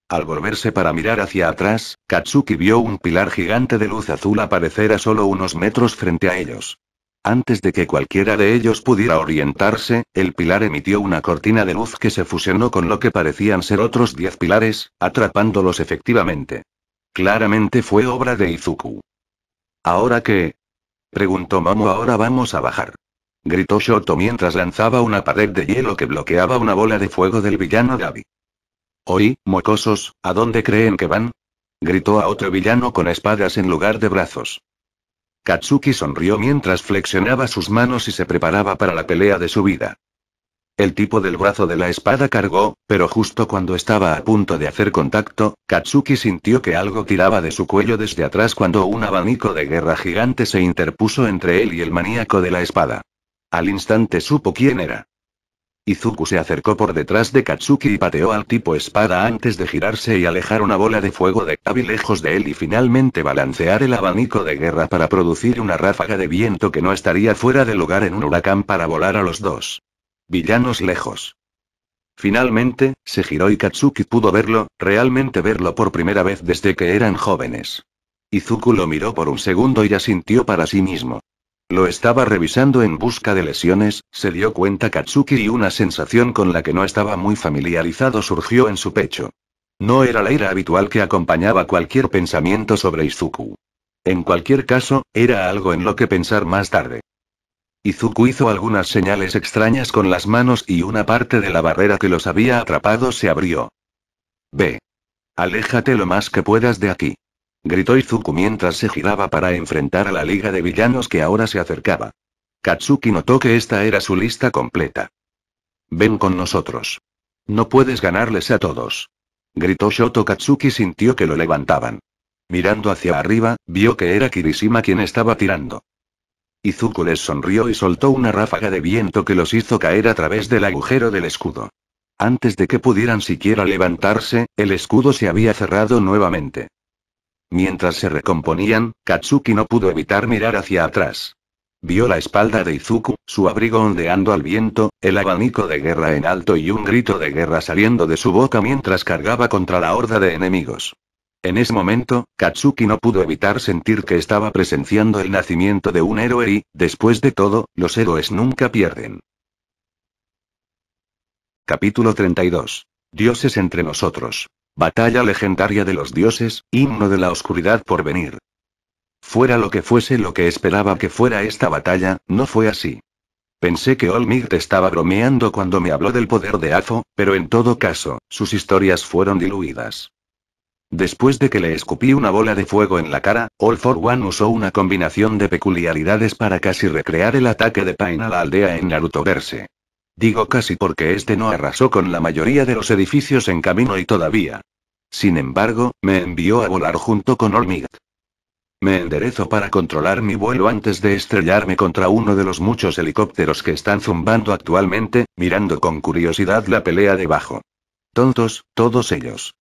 Al volverse para mirar hacia atrás, Katsuki vio un pilar gigante de luz azul aparecer a solo unos metros frente a ellos. Antes de que cualquiera de ellos pudiera orientarse, el pilar emitió una cortina de luz que se fusionó con lo que parecían ser otros diez pilares, atrapándolos efectivamente. Claramente fue obra de Izuku. ¿Ahora qué? preguntó Momo. Ahora vamos a bajar. Gritó Shoto mientras lanzaba una pared de hielo que bloqueaba una bola de fuego del villano Gabi. Oí, mocosos, ¿a dónde creen que van? gritó a otro villano con espadas en lugar de brazos. Katsuki sonrió mientras flexionaba sus manos y se preparaba para la pelea de su vida. El tipo del brazo de la espada cargó, pero justo cuando estaba a punto de hacer contacto, Katsuki sintió que algo tiraba de su cuello desde atrás cuando un abanico de guerra gigante se interpuso entre él y el maníaco de la espada. Al instante supo quién era. Izuku se acercó por detrás de Katsuki y pateó al tipo espada antes de girarse y alejar una bola de fuego de Kabi lejos de él y finalmente balancear el abanico de guerra para producir una ráfaga de viento que no estaría fuera de lugar en un huracán para volar a los dos. Villanos lejos. Finalmente, se giró y Katsuki pudo verlo, realmente verlo por primera vez desde que eran jóvenes. Izuku lo miró por un segundo y asintió para sí mismo. Lo estaba revisando en busca de lesiones, se dio cuenta Katsuki y una sensación con la que no estaba muy familiarizado surgió en su pecho. No era la ira habitual que acompañaba cualquier pensamiento sobre Izuku. En cualquier caso, era algo en lo que pensar más tarde. Izuku hizo algunas señales extrañas con las manos y una parte de la barrera que los había atrapado se abrió. Ve. Aléjate lo más que puedas de aquí gritó Izuku mientras se giraba para enfrentar a la liga de villanos que ahora se acercaba. Katsuki notó que esta era su lista completa. Ven con nosotros. No puedes ganarles a todos. Gritó Shoto Katsuki sintió que lo levantaban. Mirando hacia arriba, vio que era Kirishima quien estaba tirando. Izuku les sonrió y soltó una ráfaga de viento que los hizo caer a través del agujero del escudo. Antes de que pudieran siquiera levantarse, el escudo se había cerrado nuevamente. Mientras se recomponían, Katsuki no pudo evitar mirar hacia atrás. Vio la espalda de Izuku, su abrigo ondeando al viento, el abanico de guerra en alto y un grito de guerra saliendo de su boca mientras cargaba contra la horda de enemigos. En ese momento, Katsuki no pudo evitar sentir que estaba presenciando el nacimiento de un héroe y, después de todo, los héroes nunca pierden. Capítulo 32. Dioses entre nosotros. Batalla legendaria de los dioses, himno de la oscuridad por venir. Fuera lo que fuese lo que esperaba que fuera esta batalla, no fue así. Pensé que Olmigt estaba bromeando cuando me habló del poder de Afo, pero en todo caso, sus historias fueron diluidas. Después de que le escupí una bola de fuego en la cara, All for One usó una combinación de peculiaridades para casi recrear el ataque de Pain a la aldea en Naruto Verse. Digo casi porque este no arrasó con la mayoría de los edificios en camino y todavía. Sin embargo, me envió a volar junto con Olmig. Me enderezo para controlar mi vuelo antes de estrellarme contra uno de los muchos helicópteros que están zumbando actualmente, mirando con curiosidad la pelea debajo. Tontos, todos ellos.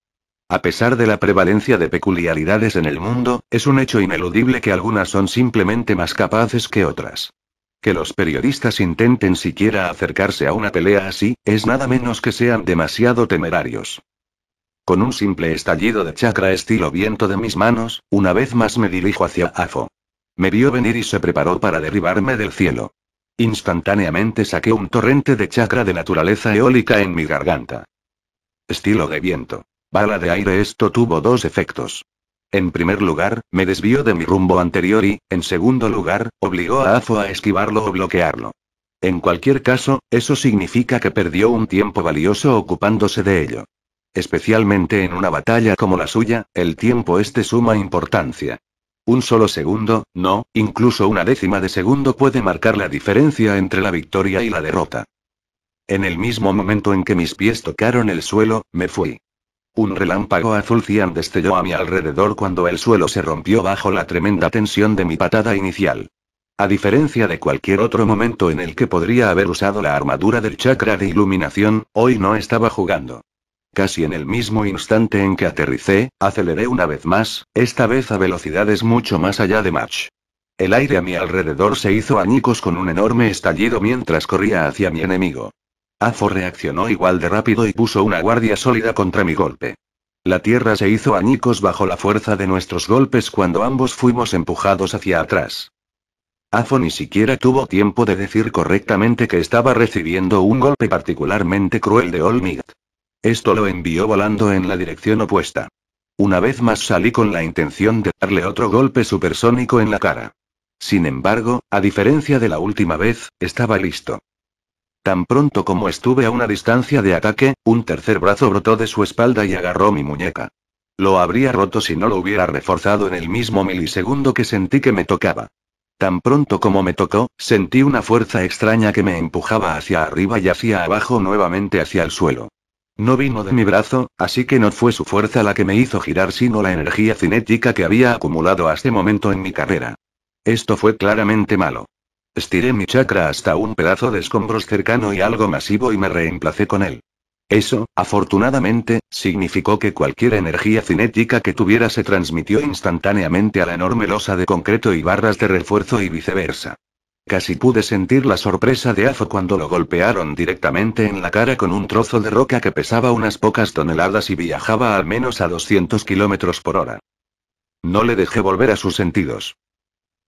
A pesar de la prevalencia de peculiaridades en el mundo, es un hecho ineludible que algunas son simplemente más capaces que otras. Que los periodistas intenten siquiera acercarse a una pelea así, es nada menos que sean demasiado temerarios. Con un simple estallido de chakra estilo viento de mis manos, una vez más me dirijo hacia Afo. Me vio venir y se preparó para derribarme del cielo. Instantáneamente saqué un torrente de chakra de naturaleza eólica en mi garganta. Estilo de viento. Bala de aire. Esto tuvo dos efectos. En primer lugar, me desvió de mi rumbo anterior y, en segundo lugar, obligó a Azo a esquivarlo o bloquearlo. En cualquier caso, eso significa que perdió un tiempo valioso ocupándose de ello. Especialmente en una batalla como la suya, el tiempo es de suma importancia. Un solo segundo, no, incluso una décima de segundo puede marcar la diferencia entre la victoria y la derrota. En el mismo momento en que mis pies tocaron el suelo, me fui. Un relámpago azul cian destelló a mi alrededor cuando el suelo se rompió bajo la tremenda tensión de mi patada inicial. A diferencia de cualquier otro momento en el que podría haber usado la armadura del chakra de iluminación, hoy no estaba jugando. Casi en el mismo instante en que aterricé, aceleré una vez más, esta vez a velocidades mucho más allá de match. El aire a mi alrededor se hizo añicos con un enorme estallido mientras corría hacia mi enemigo. Afo reaccionó igual de rápido y puso una guardia sólida contra mi golpe. La tierra se hizo añicos bajo la fuerza de nuestros golpes cuando ambos fuimos empujados hacia atrás. Afo ni siquiera tuvo tiempo de decir correctamente que estaba recibiendo un golpe particularmente cruel de Olmigat. Esto lo envió volando en la dirección opuesta. Una vez más salí con la intención de darle otro golpe supersónico en la cara. Sin embargo, a diferencia de la última vez, estaba listo. Tan pronto como estuve a una distancia de ataque, un tercer brazo brotó de su espalda y agarró mi muñeca. Lo habría roto si no lo hubiera reforzado en el mismo milisegundo que sentí que me tocaba. Tan pronto como me tocó, sentí una fuerza extraña que me empujaba hacia arriba y hacia abajo nuevamente hacia el suelo. No vino de mi brazo, así que no fue su fuerza la que me hizo girar sino la energía cinética que había acumulado hasta este momento en mi carrera. Esto fue claramente malo. Estiré mi chakra hasta un pedazo de escombros cercano y algo masivo y me reemplacé con él. Eso, afortunadamente, significó que cualquier energía cinética que tuviera se transmitió instantáneamente a la enorme losa de concreto y barras de refuerzo y viceversa. Casi pude sentir la sorpresa de Azo cuando lo golpearon directamente en la cara con un trozo de roca que pesaba unas pocas toneladas y viajaba al menos a 200 kilómetros por hora. No le dejé volver a sus sentidos.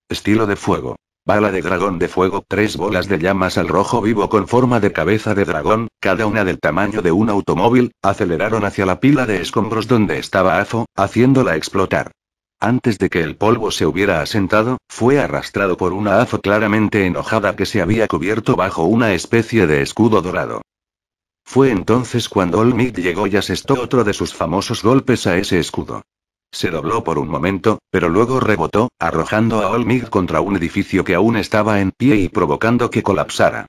Estilo de fuego. Bala de dragón de fuego, tres bolas de llamas al rojo vivo con forma de cabeza de dragón, cada una del tamaño de un automóvil, aceleraron hacia la pila de escombros donde estaba Afo, haciéndola explotar. Antes de que el polvo se hubiera asentado, fue arrastrado por una Afo claramente enojada que se había cubierto bajo una especie de escudo dorado. Fue entonces cuando Olmid llegó y asestó otro de sus famosos golpes a ese escudo. Se dobló por un momento, pero luego rebotó, arrojando a Olmig contra un edificio que aún estaba en pie y provocando que colapsara.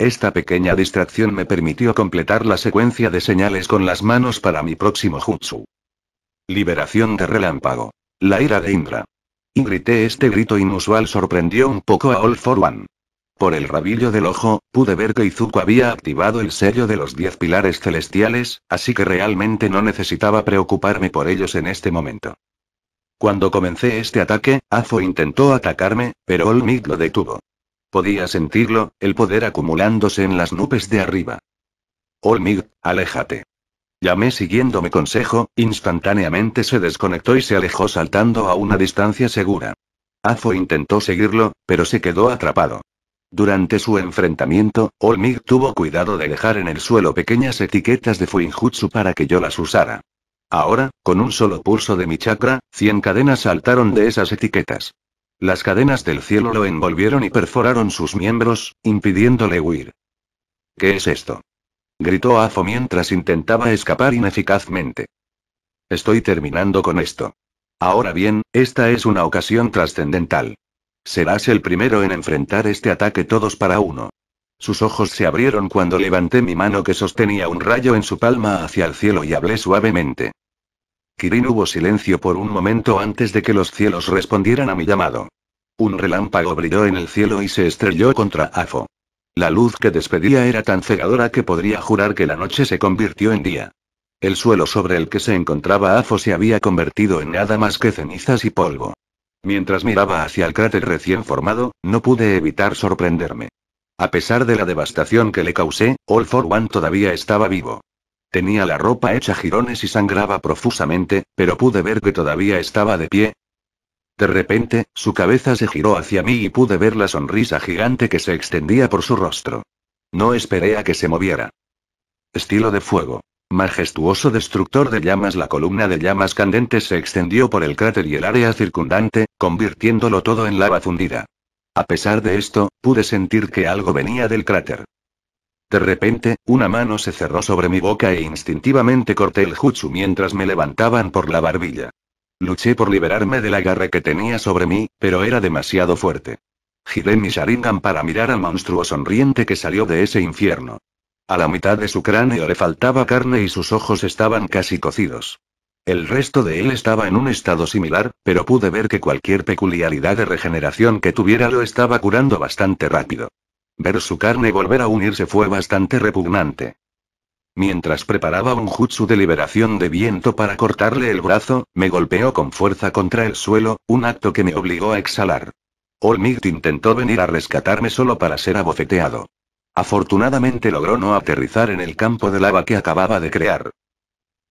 Esta pequeña distracción me permitió completar la secuencia de señales con las manos para mi próximo jutsu. Liberación de relámpago. La ira de Indra. Y grité este grito inusual sorprendió un poco a All for One. Por el rabillo del ojo, pude ver que Izuku había activado el sello de los diez pilares celestiales, así que realmente no necesitaba preocuparme por ellos en este momento. Cuando comencé este ataque, Azo intentó atacarme, pero Olmig lo detuvo. Podía sentirlo, el poder acumulándose en las nubes de arriba. Olmig, aléjate. Llamé siguiendo mi consejo, instantáneamente se desconectó y se alejó saltando a una distancia segura. Azo intentó seguirlo, pero se quedó atrapado. Durante su enfrentamiento, Olmig tuvo cuidado de dejar en el suelo pequeñas etiquetas de Fuinjutsu para que yo las usara. Ahora, con un solo pulso de mi chakra, cien cadenas saltaron de esas etiquetas. Las cadenas del cielo lo envolvieron y perforaron sus miembros, impidiéndole huir. ¿Qué es esto? gritó Afo mientras intentaba escapar ineficazmente. Estoy terminando con esto. Ahora bien, esta es una ocasión trascendental. Serás el primero en enfrentar este ataque todos para uno. Sus ojos se abrieron cuando levanté mi mano que sostenía un rayo en su palma hacia el cielo y hablé suavemente. Kirin hubo silencio por un momento antes de que los cielos respondieran a mi llamado. Un relámpago brilló en el cielo y se estrelló contra Afo. La luz que despedía era tan cegadora que podría jurar que la noche se convirtió en día. El suelo sobre el que se encontraba Afo se había convertido en nada más que cenizas y polvo. Mientras miraba hacia el cráter recién formado, no pude evitar sorprenderme. A pesar de la devastación que le causé, All for One todavía estaba vivo. Tenía la ropa hecha jirones y sangraba profusamente, pero pude ver que todavía estaba de pie. De repente, su cabeza se giró hacia mí y pude ver la sonrisa gigante que se extendía por su rostro. No esperé a que se moviera. Estilo de fuego. Majestuoso destructor de llamas, la columna de llamas candentes se extendió por el cráter y el área circundante, convirtiéndolo todo en lava fundida. A pesar de esto, pude sentir que algo venía del cráter. De repente, una mano se cerró sobre mi boca e instintivamente corté el jutsu mientras me levantaban por la barbilla. Luché por liberarme del agarre que tenía sobre mí, pero era demasiado fuerte. Giré mi Sharingan para mirar al monstruo sonriente que salió de ese infierno. A la mitad de su cráneo le faltaba carne y sus ojos estaban casi cocidos. El resto de él estaba en un estado similar, pero pude ver que cualquier peculiaridad de regeneración que tuviera lo estaba curando bastante rápido. Ver su carne volver a unirse fue bastante repugnante. Mientras preparaba un jutsu de liberación de viento para cortarle el brazo, me golpeó con fuerza contra el suelo, un acto que me obligó a exhalar. Olmigt intentó venir a rescatarme solo para ser abofeteado. Afortunadamente logró no aterrizar en el campo de lava que acababa de crear.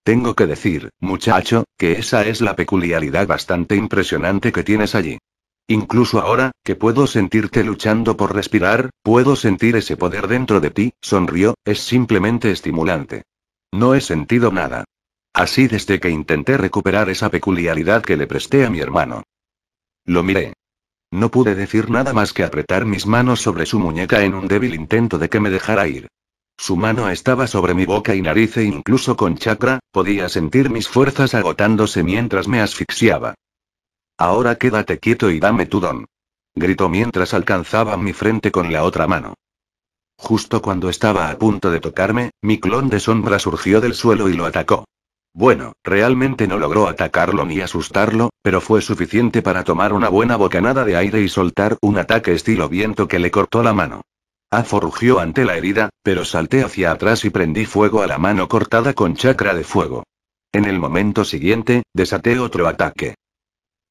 Tengo que decir, muchacho, que esa es la peculiaridad bastante impresionante que tienes allí. Incluso ahora, que puedo sentirte luchando por respirar, puedo sentir ese poder dentro de ti, sonrió, es simplemente estimulante. No he sentido nada. Así desde que intenté recuperar esa peculiaridad que le presté a mi hermano. Lo miré. No pude decir nada más que apretar mis manos sobre su muñeca en un débil intento de que me dejara ir. Su mano estaba sobre mi boca y nariz e incluso con chakra, podía sentir mis fuerzas agotándose mientras me asfixiaba. Ahora quédate quieto y dame tu don. Gritó mientras alcanzaba mi frente con la otra mano. Justo cuando estaba a punto de tocarme, mi clon de sombra surgió del suelo y lo atacó. Bueno, realmente no logró atacarlo ni asustarlo, pero fue suficiente para tomar una buena bocanada de aire y soltar un ataque estilo viento que le cortó la mano. Afo rugió ante la herida, pero salté hacia atrás y prendí fuego a la mano cortada con chakra de fuego. En el momento siguiente, desaté otro ataque.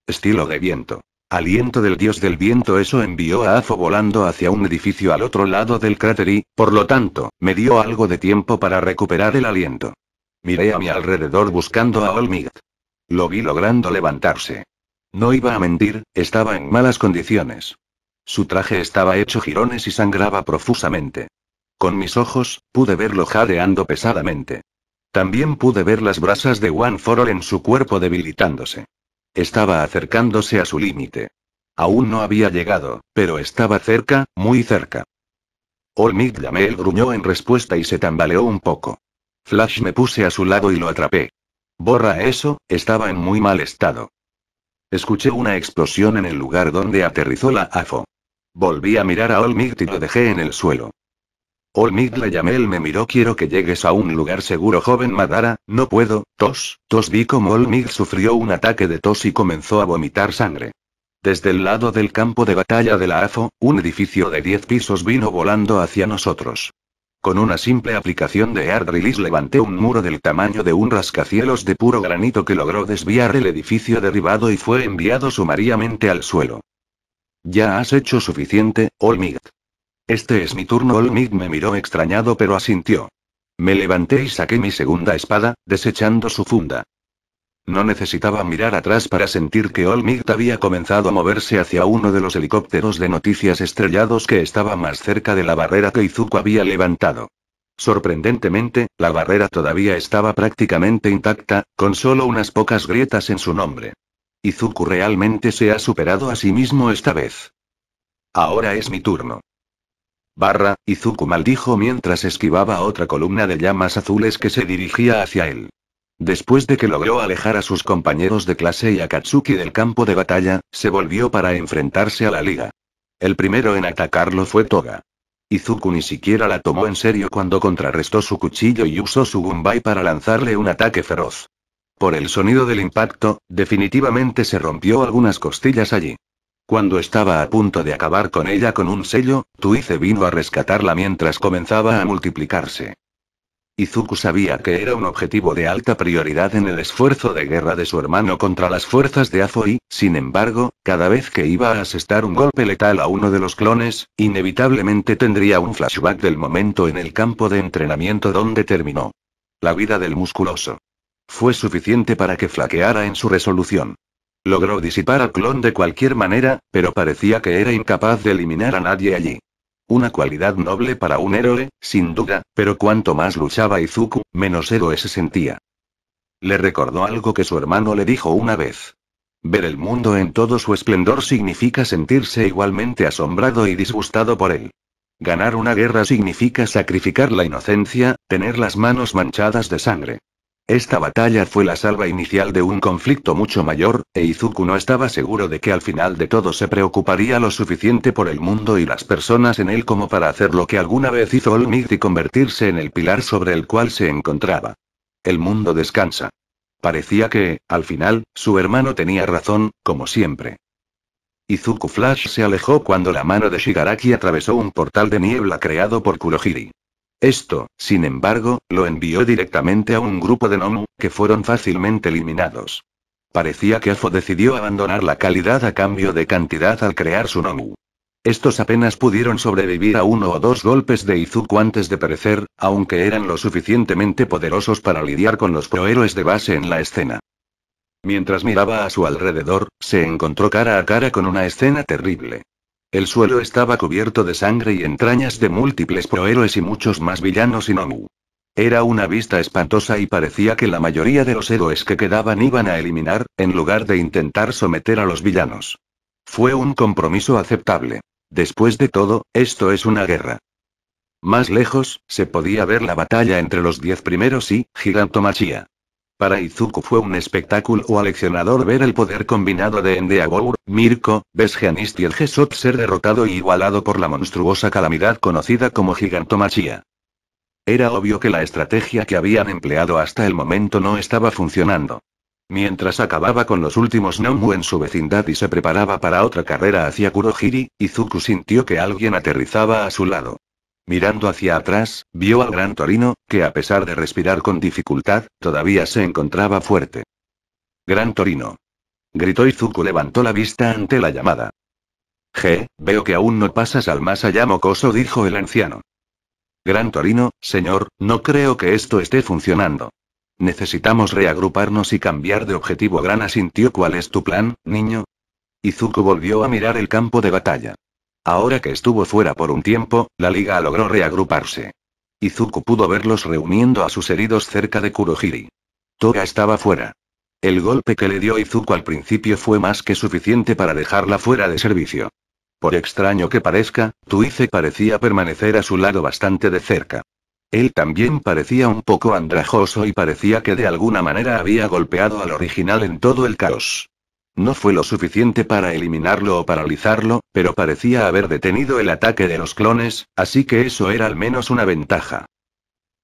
Estilo de viento. Aliento del dios del viento eso envió a Afo volando hacia un edificio al otro lado del cráter y, por lo tanto, me dio algo de tiempo para recuperar el aliento. Miré a mi alrededor buscando a Olmig. Lo vi logrando levantarse. No iba a mentir, estaba en malas condiciones. Su traje estaba hecho jirones y sangraba profusamente. Con mis ojos, pude verlo jadeando pesadamente. También pude ver las brasas de One for All en su cuerpo debilitándose. Estaba acercándose a su límite. Aún no había llegado, pero estaba cerca, muy cerca. Olmig llamé gruñó en respuesta y se tambaleó un poco. Flash me puse a su lado y lo atrapé. Borra eso, estaba en muy mal estado. Escuché una explosión en el lugar donde aterrizó la AFO. Volví a mirar a Olmig y lo dejé en el suelo. Olmigt le llamé, él me miró, quiero que llegues a un lugar seguro, joven Madara, no puedo, tos, tos vi como Olmig sufrió un ataque de tos y comenzó a vomitar sangre. Desde el lado del campo de batalla de la AFO, un edificio de 10 pisos vino volando hacia nosotros. Con una simple aplicación de hard release levanté un muro del tamaño de un rascacielos de puro granito que logró desviar el edificio derribado y fue enviado sumariamente al suelo. Ya has hecho suficiente, Olmig. Este es mi turno. Olmig me miró extrañado pero asintió. Me levanté y saqué mi segunda espada, desechando su funda. No necesitaba mirar atrás para sentir que Olmigt había comenzado a moverse hacia uno de los helicópteros de noticias estrellados que estaba más cerca de la barrera que Izuku había levantado. Sorprendentemente, la barrera todavía estaba prácticamente intacta, con solo unas pocas grietas en su nombre. Izuku realmente se ha superado a sí mismo esta vez. Ahora es mi turno. Barra, Izuku maldijo mientras esquivaba otra columna de llamas azules que se dirigía hacia él. Después de que logró alejar a sus compañeros de clase y a Katsuki del campo de batalla, se volvió para enfrentarse a la liga. El primero en atacarlo fue Toga. Izuku ni siquiera la tomó en serio cuando contrarrestó su cuchillo y usó su Gumbai para lanzarle un ataque feroz. Por el sonido del impacto, definitivamente se rompió algunas costillas allí. Cuando estaba a punto de acabar con ella con un sello, Tuice vino a rescatarla mientras comenzaba a multiplicarse. Izuku sabía que era un objetivo de alta prioridad en el esfuerzo de guerra de su hermano contra las fuerzas de Azoi, sin embargo, cada vez que iba a asestar un golpe letal a uno de los clones, inevitablemente tendría un flashback del momento en el campo de entrenamiento donde terminó. La vida del musculoso. Fue suficiente para que flaqueara en su resolución. Logró disipar al clon de cualquier manera, pero parecía que era incapaz de eliminar a nadie allí. Una cualidad noble para un héroe, sin duda, pero cuanto más luchaba Izuku, menos héroe se sentía. Le recordó algo que su hermano le dijo una vez. Ver el mundo en todo su esplendor significa sentirse igualmente asombrado y disgustado por él. Ganar una guerra significa sacrificar la inocencia, tener las manos manchadas de sangre. Esta batalla fue la salva inicial de un conflicto mucho mayor, e Izuku no estaba seguro de que al final de todo se preocuparía lo suficiente por el mundo y las personas en él como para hacer lo que alguna vez hizo All y convertirse en el pilar sobre el cual se encontraba. El mundo descansa. Parecía que, al final, su hermano tenía razón, como siempre. Izuku Flash se alejó cuando la mano de Shigaraki atravesó un portal de niebla creado por Kurohiri. Esto, sin embargo, lo envió directamente a un grupo de Nomu, que fueron fácilmente eliminados. Parecía que Afo decidió abandonar la calidad a cambio de cantidad al crear su Nomu. Estos apenas pudieron sobrevivir a uno o dos golpes de Izuku antes de perecer, aunque eran lo suficientemente poderosos para lidiar con los prohéroes de base en la escena. Mientras miraba a su alrededor, se encontró cara a cara con una escena terrible. El suelo estaba cubierto de sangre y entrañas de múltiples prohéroes y muchos más villanos y nomu. Era una vista espantosa y parecía que la mayoría de los héroes que quedaban iban a eliminar, en lugar de intentar someter a los villanos. Fue un compromiso aceptable. Después de todo, esto es una guerra. Más lejos, se podía ver la batalla entre los diez primeros y, Gigantomachia. Para Izuku fue un espectáculo aleccionador ver el poder combinado de Endeavour, Mirko, Besjanist y el Gesot ser derrotado y igualado por la monstruosa calamidad conocida como gigantomachia. Era obvio que la estrategia que habían empleado hasta el momento no estaba funcionando. Mientras acababa con los últimos Nomu en su vecindad y se preparaba para otra carrera hacia Kurohiri, Izuku sintió que alguien aterrizaba a su lado. Mirando hacia atrás, vio al gran Torino, que a pesar de respirar con dificultad, todavía se encontraba fuerte. Gran Torino. Gritó Izuku levantó la vista ante la llamada. Je, veo que aún no pasas al más allá mocoso, dijo el anciano. Gran Torino, señor, no creo que esto esté funcionando. Necesitamos reagruparnos y cambiar de objetivo. Gran asintió. ¿Cuál es tu plan, niño? Izuku volvió a mirar el campo de batalla. Ahora que estuvo fuera por un tiempo, la liga logró reagruparse. Izuku pudo verlos reuniendo a sus heridos cerca de Kurohiri. Toga estaba fuera. El golpe que le dio Izuku al principio fue más que suficiente para dejarla fuera de servicio. Por extraño que parezca, Tuice parecía permanecer a su lado bastante de cerca. Él también parecía un poco andrajoso y parecía que de alguna manera había golpeado al original en todo el caos. No fue lo suficiente para eliminarlo o paralizarlo, pero parecía haber detenido el ataque de los clones, así que eso era al menos una ventaja.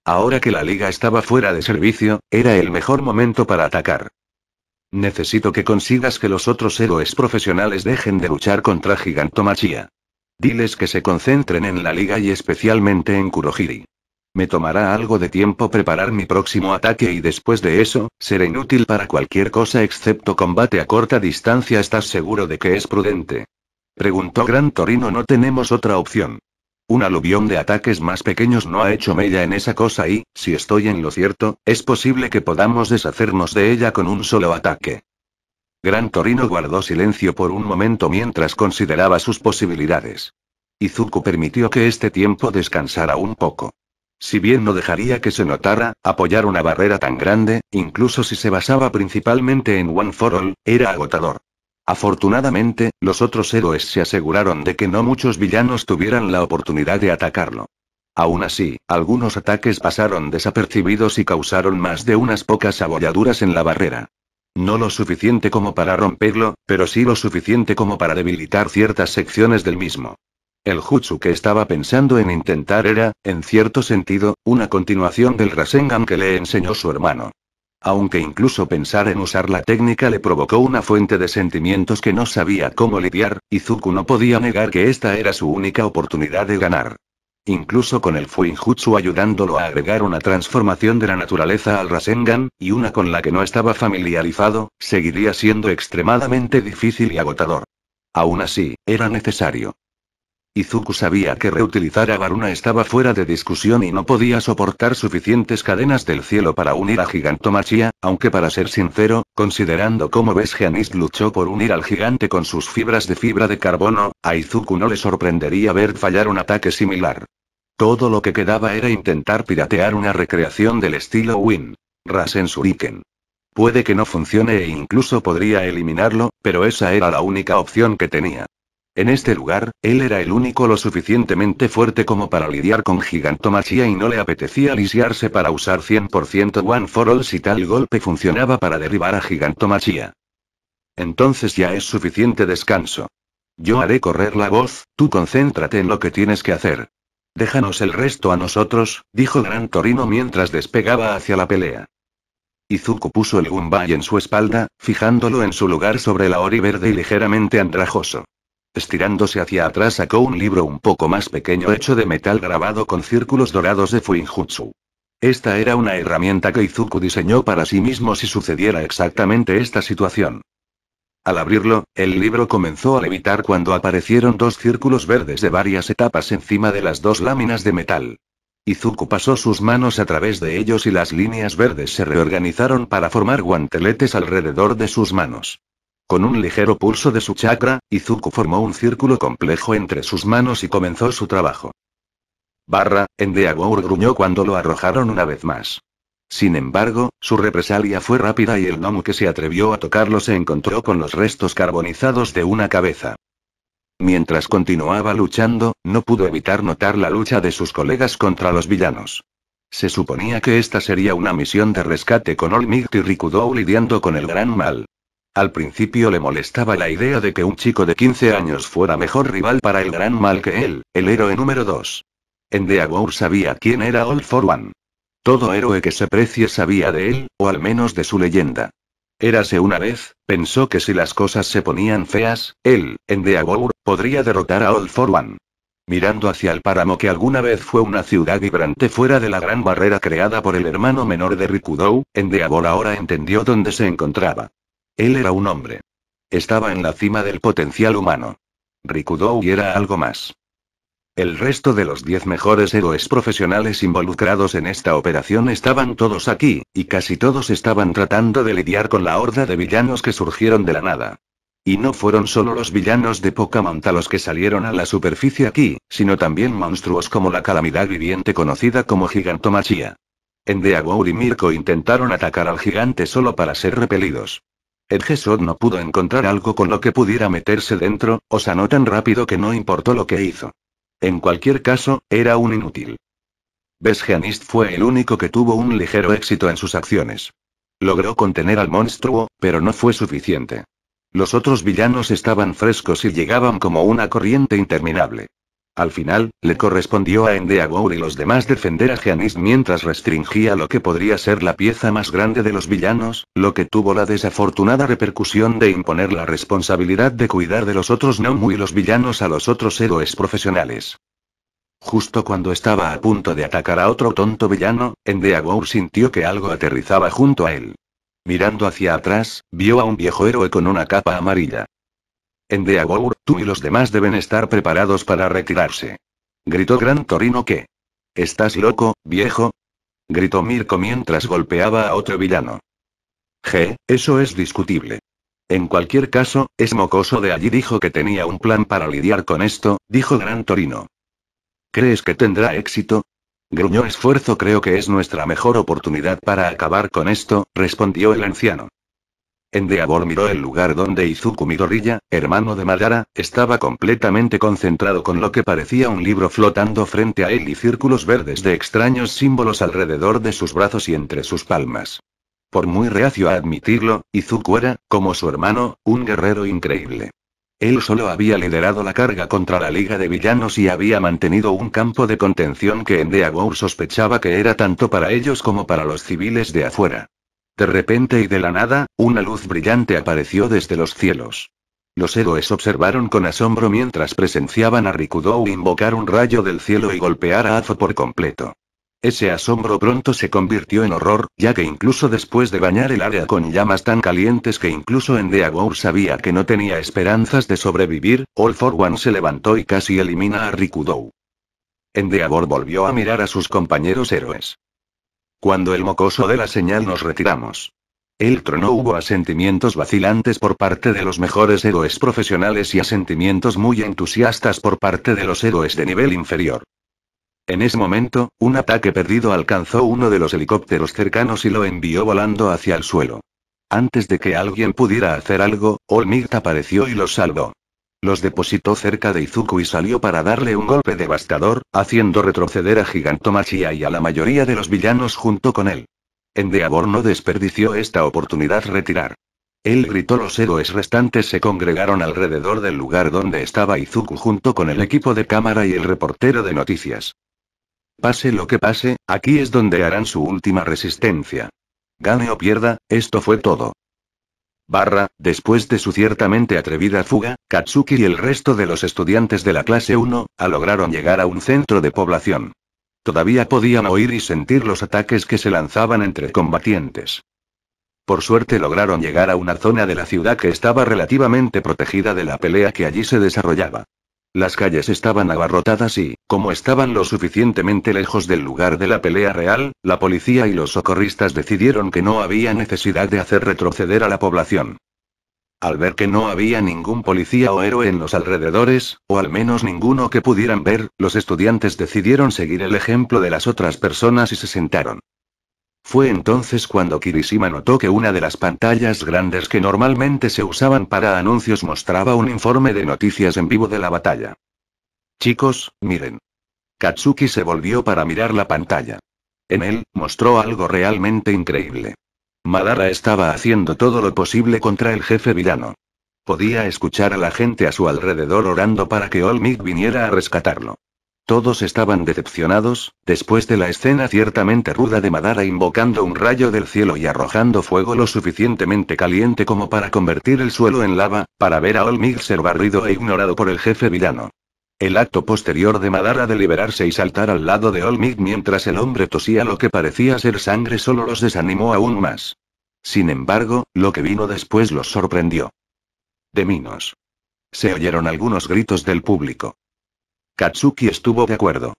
Ahora que la liga estaba fuera de servicio, era el mejor momento para atacar. Necesito que consigas que los otros héroes profesionales dejen de luchar contra Gigantomachia. Diles que se concentren en la liga y especialmente en Kurohiri. Me tomará algo de tiempo preparar mi próximo ataque y después de eso, seré inútil para cualquier cosa excepto combate a corta distancia. ¿Estás seguro de que es prudente? Preguntó Gran Torino. No tenemos otra opción. Un aluvión de ataques más pequeños no ha hecho mella en esa cosa y, si estoy en lo cierto, es posible que podamos deshacernos de ella con un solo ataque. Gran Torino guardó silencio por un momento mientras consideraba sus posibilidades. Izuku permitió que este tiempo descansara un poco. Si bien no dejaría que se notara, apoyar una barrera tan grande, incluso si se basaba principalmente en One for All, era agotador. Afortunadamente, los otros héroes se aseguraron de que no muchos villanos tuvieran la oportunidad de atacarlo. Aún así, algunos ataques pasaron desapercibidos y causaron más de unas pocas abolladuras en la barrera. No lo suficiente como para romperlo, pero sí lo suficiente como para debilitar ciertas secciones del mismo. El jutsu que estaba pensando en intentar era, en cierto sentido, una continuación del Rasengan que le enseñó su hermano. Aunque incluso pensar en usar la técnica le provocó una fuente de sentimientos que no sabía cómo lidiar, Izuku no podía negar que esta era su única oportunidad de ganar. Incluso con el Fuinjutsu ayudándolo a agregar una transformación de la naturaleza al Rasengan, y una con la que no estaba familiarizado, seguiría siendo extremadamente difícil y agotador. Aún así, era necesario. Izuku sabía que reutilizar a Varuna estaba fuera de discusión y no podía soportar suficientes cadenas del cielo para unir a Gigantomachia, aunque para ser sincero, considerando cómo Vesgeanis luchó por unir al gigante con sus fibras de fibra de carbono, a Izuku no le sorprendería ver fallar un ataque similar. Todo lo que quedaba era intentar piratear una recreación del estilo Win. Rasen Suriken. Puede que no funcione e incluso podría eliminarlo, pero esa era la única opción que tenía. En este lugar, él era el único lo suficientemente fuerte como para lidiar con gigantomachía y no le apetecía lisiarse para usar 100% One for All si tal golpe funcionaba para derribar a gigantomachía. Entonces ya es suficiente descanso. Yo haré correr la voz, tú concéntrate en lo que tienes que hacer. Déjanos el resto a nosotros, dijo Gran Torino mientras despegaba hacia la pelea. Izuku puso el Gunbai en su espalda, fijándolo en su lugar sobre la ori verde y ligeramente andrajoso. Estirándose hacia atrás sacó un libro un poco más pequeño hecho de metal grabado con círculos dorados de Fuinjutsu. Esta era una herramienta que Izuku diseñó para sí mismo si sucediera exactamente esta situación. Al abrirlo, el libro comenzó a levitar cuando aparecieron dos círculos verdes de varias etapas encima de las dos láminas de metal. Izuku pasó sus manos a través de ellos y las líneas verdes se reorganizaron para formar guanteletes alrededor de sus manos. Con un ligero pulso de su chakra, Izuku formó un círculo complejo entre sus manos y comenzó su trabajo. Barra, endeavour gruñó cuando lo arrojaron una vez más. Sin embargo, su represalia fue rápida y el Nomu que se atrevió a tocarlo se encontró con los restos carbonizados de una cabeza. Mientras continuaba luchando, no pudo evitar notar la lucha de sus colegas contra los villanos. Se suponía que esta sería una misión de rescate con Olmigt y Rikudou lidiando con el gran mal. Al principio le molestaba la idea de que un chico de 15 años fuera mejor rival para el gran mal que él, el héroe número 2. Endeavor sabía quién era Old For One. Todo héroe que se precie sabía de él, o al menos de su leyenda. Érase una vez, pensó que si las cosas se ponían feas, él, Endeavor, podría derrotar a Old For One. Mirando hacia el páramo que alguna vez fue una ciudad vibrante fuera de la gran barrera creada por el hermano menor de Rikudou, Endeavor ahora entendió dónde se encontraba. Él era un hombre. Estaba en la cima del potencial humano. Rikudou era algo más. El resto de los diez mejores héroes profesionales involucrados en esta operación estaban todos aquí, y casi todos estaban tratando de lidiar con la horda de villanos que surgieron de la nada. Y no fueron solo los villanos de poca monta los que salieron a la superficie aquí, sino también monstruos como la calamidad viviente conocida como Gigantomachia. Endeagour y Mirko intentaron atacar al gigante solo para ser repelidos. El no pudo encontrar algo con lo que pudiera meterse dentro, o sanó tan rápido que no importó lo que hizo. En cualquier caso, era un inútil. Besgeanist fue el único que tuvo un ligero éxito en sus acciones. Logró contener al monstruo, pero no fue suficiente. Los otros villanos estaban frescos y llegaban como una corriente interminable. Al final, le correspondió a Endeavour y los demás defender a Janis mientras restringía lo que podría ser la pieza más grande de los villanos, lo que tuvo la desafortunada repercusión de imponer la responsabilidad de cuidar de los otros no muy los villanos a los otros héroes profesionales. Justo cuando estaba a punto de atacar a otro tonto villano, Endeavour sintió que algo aterrizaba junto a él. Mirando hacia atrás, vio a un viejo héroe con una capa amarilla. En Deagour, tú y los demás deben estar preparados para retirarse. Gritó Gran Torino que. ¿Estás loco, viejo? Gritó Mirko mientras golpeaba a otro villano. Je, eso es discutible. En cualquier caso, es mocoso de allí dijo que tenía un plan para lidiar con esto, dijo Gran Torino. ¿Crees que tendrá éxito? Gruñó esfuerzo creo que es nuestra mejor oportunidad para acabar con esto, respondió el anciano. Endeavor miró el lugar donde Izuku Midoriya, hermano de Madara, estaba completamente concentrado con lo que parecía un libro flotando frente a él y círculos verdes de extraños símbolos alrededor de sus brazos y entre sus palmas. Por muy reacio a admitirlo, Izuku era, como su hermano, un guerrero increíble. Él solo había liderado la carga contra la Liga de Villanos y había mantenido un campo de contención que Endeavor sospechaba que era tanto para ellos como para los civiles de afuera. De repente y de la nada, una luz brillante apareció desde los cielos. Los héroes observaron con asombro mientras presenciaban a Rikudou invocar un rayo del cielo y golpear a Azo por completo. Ese asombro pronto se convirtió en horror, ya que incluso después de bañar el área con llamas tan calientes que incluso Endeavor sabía que no tenía esperanzas de sobrevivir, All for One se levantó y casi elimina a Rikudou. Endeavor volvió a mirar a sus compañeros héroes. Cuando el mocoso de la señal nos retiramos. El trono hubo asentimientos vacilantes por parte de los mejores héroes profesionales y asentimientos muy entusiastas por parte de los héroes de nivel inferior. En ese momento, un ataque perdido alcanzó uno de los helicópteros cercanos y lo envió volando hacia el suelo. Antes de que alguien pudiera hacer algo, Olmigt apareció y lo salvó. Los depositó cerca de Izuku y salió para darle un golpe devastador, haciendo retroceder a Gigantomachia y a la mayoría de los villanos junto con él. Endeavor no desperdició esta oportunidad retirar. Él gritó los héroes restantes se congregaron alrededor del lugar donde estaba Izuku junto con el equipo de cámara y el reportero de noticias. Pase lo que pase, aquí es donde harán su última resistencia. Gane o pierda, esto fue todo. Barra, después de su ciertamente atrevida fuga, Katsuki y el resto de los estudiantes de la clase 1, lograron llegar a un centro de población. Todavía podían oír y sentir los ataques que se lanzaban entre combatientes. Por suerte lograron llegar a una zona de la ciudad que estaba relativamente protegida de la pelea que allí se desarrollaba. Las calles estaban abarrotadas y, como estaban lo suficientemente lejos del lugar de la pelea real, la policía y los socorristas decidieron que no había necesidad de hacer retroceder a la población. Al ver que no había ningún policía o héroe en los alrededores, o al menos ninguno que pudieran ver, los estudiantes decidieron seguir el ejemplo de las otras personas y se sentaron. Fue entonces cuando Kirishima notó que una de las pantallas grandes que normalmente se usaban para anuncios mostraba un informe de noticias en vivo de la batalla. Chicos, miren. Katsuki se volvió para mirar la pantalla. En él, mostró algo realmente increíble. Madara estaba haciendo todo lo posible contra el jefe villano. Podía escuchar a la gente a su alrededor orando para que Olmik viniera a rescatarlo. Todos estaban decepcionados, después de la escena ciertamente ruda de Madara invocando un rayo del cielo y arrojando fuego lo suficientemente caliente como para convertir el suelo en lava, para ver a Olmig ser barrido e ignorado por el jefe villano. El acto posterior de Madara de liberarse y saltar al lado de Olmig mientras el hombre tosía lo que parecía ser sangre solo los desanimó aún más. Sin embargo, lo que vino después los sorprendió. De Minos. Se oyeron algunos gritos del público. Katsuki estuvo de acuerdo.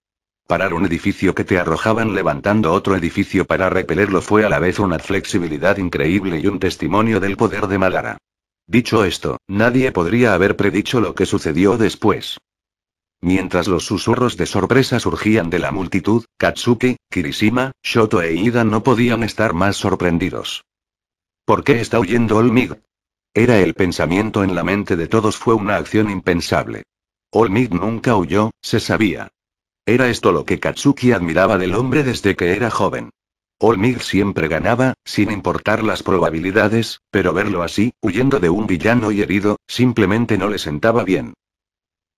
Parar un edificio que te arrojaban levantando otro edificio para repelerlo fue a la vez una flexibilidad increíble y un testimonio del poder de Madara. Dicho esto, nadie podría haber predicho lo que sucedió después. Mientras los susurros de sorpresa surgían de la multitud, Katsuki, Kirishima, Shoto e Ida no podían estar más sorprendidos. ¿Por qué está huyendo Olmig? Era el pensamiento en la mente de todos fue una acción impensable. Olmig nunca huyó, se sabía. Era esto lo que Katsuki admiraba del hombre desde que era joven. Olmig siempre ganaba, sin importar las probabilidades, pero verlo así, huyendo de un villano y herido, simplemente no le sentaba bien.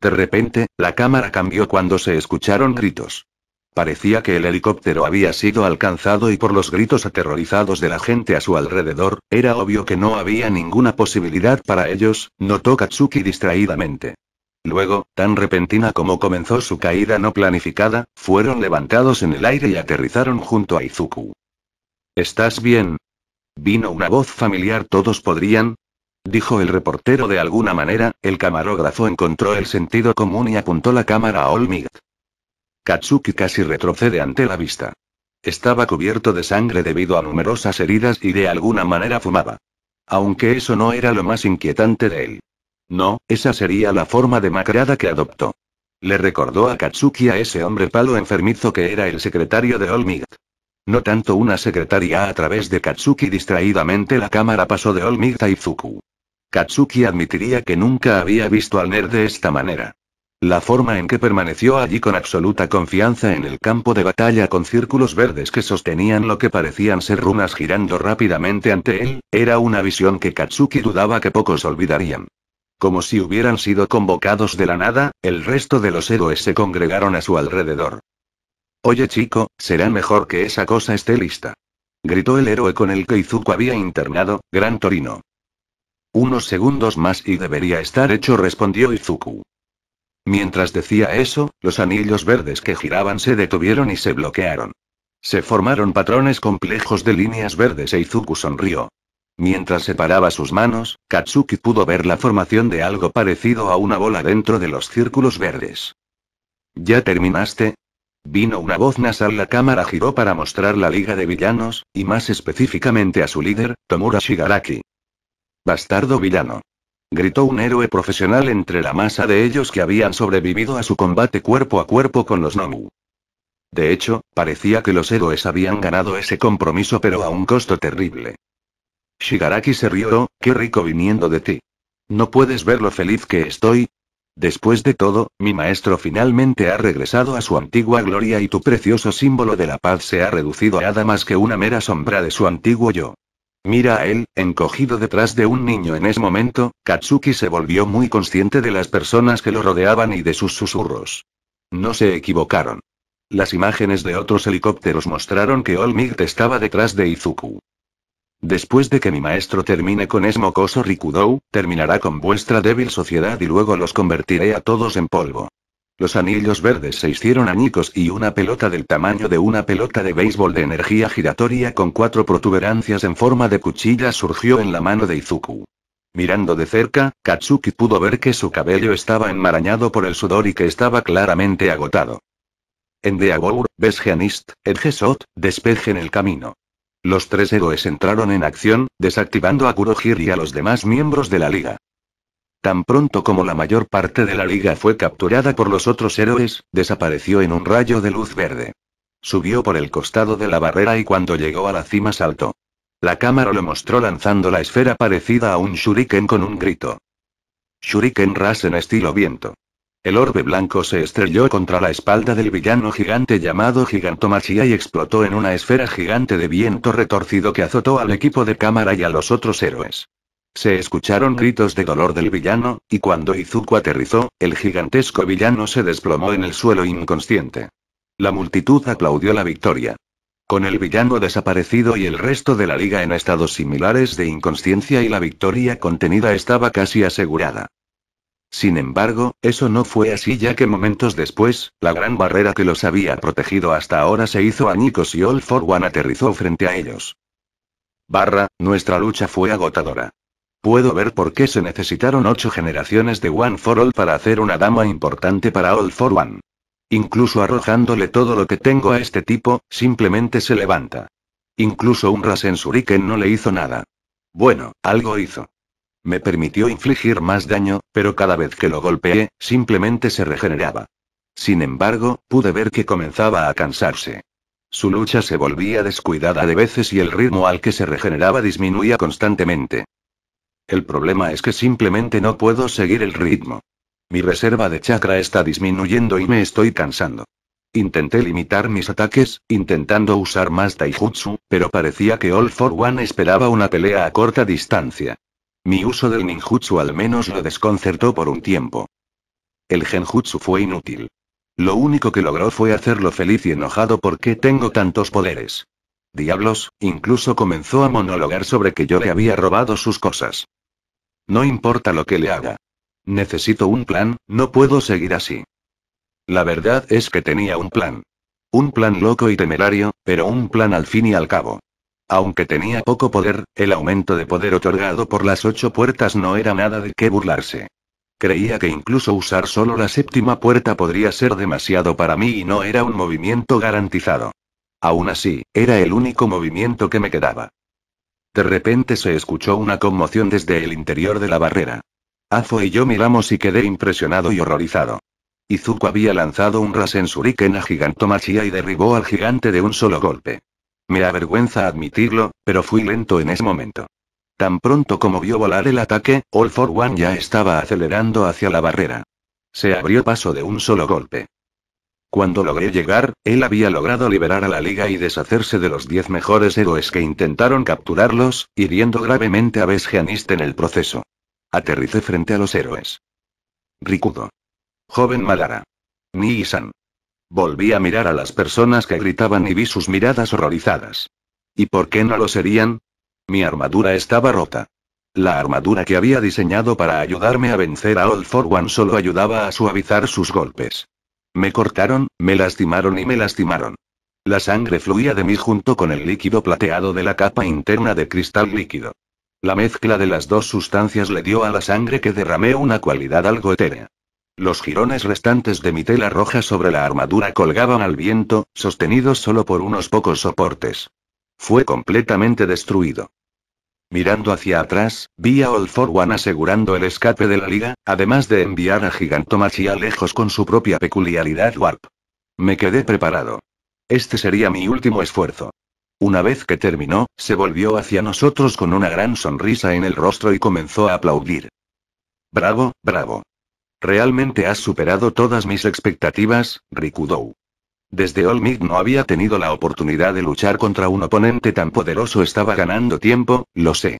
De repente, la cámara cambió cuando se escucharon gritos. Parecía que el helicóptero había sido alcanzado y por los gritos aterrorizados de la gente a su alrededor, era obvio que no había ninguna posibilidad para ellos, notó Katsuki distraídamente. Luego, tan repentina como comenzó su caída no planificada, fueron levantados en el aire y aterrizaron junto a Izuku. ¿Estás bien? Vino una voz familiar, todos podrían, dijo el reportero de alguna manera, el camarógrafo encontró el sentido común y apuntó la cámara a Olmig. Katsuki casi retrocede ante la vista. Estaba cubierto de sangre debido a numerosas heridas y de alguna manera fumaba. Aunque eso no era lo más inquietante de él. No, esa sería la forma demacrada que adoptó. Le recordó a Katsuki a ese hombre palo enfermizo que era el secretario de Olmig. No tanto una secretaria a través de Katsuki distraídamente la cámara pasó de Olmig a Izuku. Katsuki admitiría que nunca había visto al nerd de esta manera. La forma en que permaneció allí con absoluta confianza en el campo de batalla con círculos verdes que sostenían lo que parecían ser runas girando rápidamente ante él, era una visión que Katsuki dudaba que pocos olvidarían. Como si hubieran sido convocados de la nada, el resto de los héroes se congregaron a su alrededor. Oye chico, será mejor que esa cosa esté lista. Gritó el héroe con el que Izuku había internado, Gran Torino. Unos segundos más y debería estar hecho, respondió Izuku. Mientras decía eso, los anillos verdes que giraban se detuvieron y se bloquearon. Se formaron patrones complejos de líneas verdes e Izuku sonrió. Mientras separaba sus manos, Katsuki pudo ver la formación de algo parecido a una bola dentro de los círculos verdes. ¿Ya terminaste? Vino una voz nasal, la cámara giró para mostrar la liga de villanos, y más específicamente a su líder, Tomura Shigaraki. Bastardo villano. Gritó un héroe profesional entre la masa de ellos que habían sobrevivido a su combate cuerpo a cuerpo con los Nomu. De hecho, parecía que los héroes habían ganado ese compromiso pero a un costo terrible. Shigaraki se rió, oh, qué rico viniendo de ti. ¿No puedes ver lo feliz que estoy? Después de todo, mi maestro finalmente ha regresado a su antigua gloria y tu precioso símbolo de la paz se ha reducido a nada más que una mera sombra de su antiguo yo. Mira a él, encogido detrás de un niño en ese momento, Katsuki se volvió muy consciente de las personas que lo rodeaban y de sus susurros. No se equivocaron. Las imágenes de otros helicópteros mostraron que Olmigt estaba detrás de Izuku. Después de que mi maestro termine con mocoso Rikudou, terminará con vuestra débil sociedad y luego los convertiré a todos en polvo. Los anillos verdes se hicieron añicos y una pelota del tamaño de una pelota de béisbol de energía giratoria con cuatro protuberancias en forma de cuchilla surgió en la mano de Izuku. Mirando de cerca, Katsuki pudo ver que su cabello estaba enmarañado por el sudor y que estaba claramente agotado. En Deagour, Besgeanist, Edgesot, despejen el camino. Los tres héroes entraron en acción, desactivando a Kurohir y a los demás miembros de la liga. Tan pronto como la mayor parte de la liga fue capturada por los otros héroes, desapareció en un rayo de luz verde. Subió por el costado de la barrera y cuando llegó a la cima saltó. La cámara lo mostró lanzando la esfera parecida a un shuriken con un grito. Shuriken Rasen en estilo viento. El orbe blanco se estrelló contra la espalda del villano gigante llamado Gigantomachia y explotó en una esfera gigante de viento retorcido que azotó al equipo de cámara y a los otros héroes. Se escucharon gritos de dolor del villano, y cuando Izuku aterrizó, el gigantesco villano se desplomó en el suelo inconsciente. La multitud aplaudió la victoria. Con el villano desaparecido y el resto de la liga en estados similares de inconsciencia y la victoria contenida estaba casi asegurada. Sin embargo, eso no fue así ya que momentos después, la gran barrera que los había protegido hasta ahora se hizo añicos y All for One aterrizó frente a ellos. Barra, nuestra lucha fue agotadora. Puedo ver por qué se necesitaron ocho generaciones de One for All para hacer una dama importante para All for One. Incluso arrojándole todo lo que tengo a este tipo, simplemente se levanta. Incluso un Rasen no le hizo nada. Bueno, algo hizo. Me permitió infligir más daño, pero cada vez que lo golpeé, simplemente se regeneraba. Sin embargo, pude ver que comenzaba a cansarse. Su lucha se volvía descuidada de veces y el ritmo al que se regeneraba disminuía constantemente. El problema es que simplemente no puedo seguir el ritmo. Mi reserva de chakra está disminuyendo y me estoy cansando. Intenté limitar mis ataques, intentando usar más taijutsu, pero parecía que All for One esperaba una pelea a corta distancia. Mi uso del ninjutsu al menos lo desconcertó por un tiempo. El genjutsu fue inútil. Lo único que logró fue hacerlo feliz y enojado porque tengo tantos poderes. Diablos, incluso comenzó a monologar sobre que yo le había robado sus cosas. No importa lo que le haga. Necesito un plan, no puedo seguir así. La verdad es que tenía un plan. Un plan loco y temerario, pero un plan al fin y al cabo. Aunque tenía poco poder, el aumento de poder otorgado por las ocho puertas no era nada de qué burlarse. Creía que incluso usar solo la séptima puerta podría ser demasiado para mí y no era un movimiento garantizado. Aún así, era el único movimiento que me quedaba. De repente se escuchó una conmoción desde el interior de la barrera. Azo y yo miramos y quedé impresionado y horrorizado. Izuku había lanzado un Rasen a Gigantomachia y derribó al gigante de un solo golpe. Me avergüenza admitirlo, pero fui lento en ese momento. Tan pronto como vio volar el ataque, All for One ya estaba acelerando hacia la barrera. Se abrió paso de un solo golpe. Cuando logré llegar, él había logrado liberar a la liga y deshacerse de los 10 mejores héroes que intentaron capturarlos, hiriendo gravemente a Besgeanist en el proceso. Aterricé frente a los héroes. Rikudo. Joven Malara. Nii-san. Volví a mirar a las personas que gritaban y vi sus miradas horrorizadas. ¿Y por qué no lo serían? Mi armadura estaba rota. La armadura que había diseñado para ayudarme a vencer a Old For One solo ayudaba a suavizar sus golpes. Me cortaron, me lastimaron y me lastimaron. La sangre fluía de mí junto con el líquido plateado de la capa interna de cristal líquido. La mezcla de las dos sustancias le dio a la sangre que derramé una cualidad algo etérea. Los jirones restantes de mi tela roja sobre la armadura colgaban al viento, sostenidos solo por unos pocos soportes. Fue completamente destruido. Mirando hacia atrás, vi a All For One asegurando el escape de la liga, además de enviar a Gigantomachia lejos con su propia peculiaridad Warp. Me quedé preparado. Este sería mi último esfuerzo. Una vez que terminó, se volvió hacia nosotros con una gran sonrisa en el rostro y comenzó a aplaudir. Bravo, bravo. Realmente has superado todas mis expectativas, Rikudou. Desde All no había tenido la oportunidad de luchar contra un oponente tan poderoso. Estaba ganando tiempo, lo sé.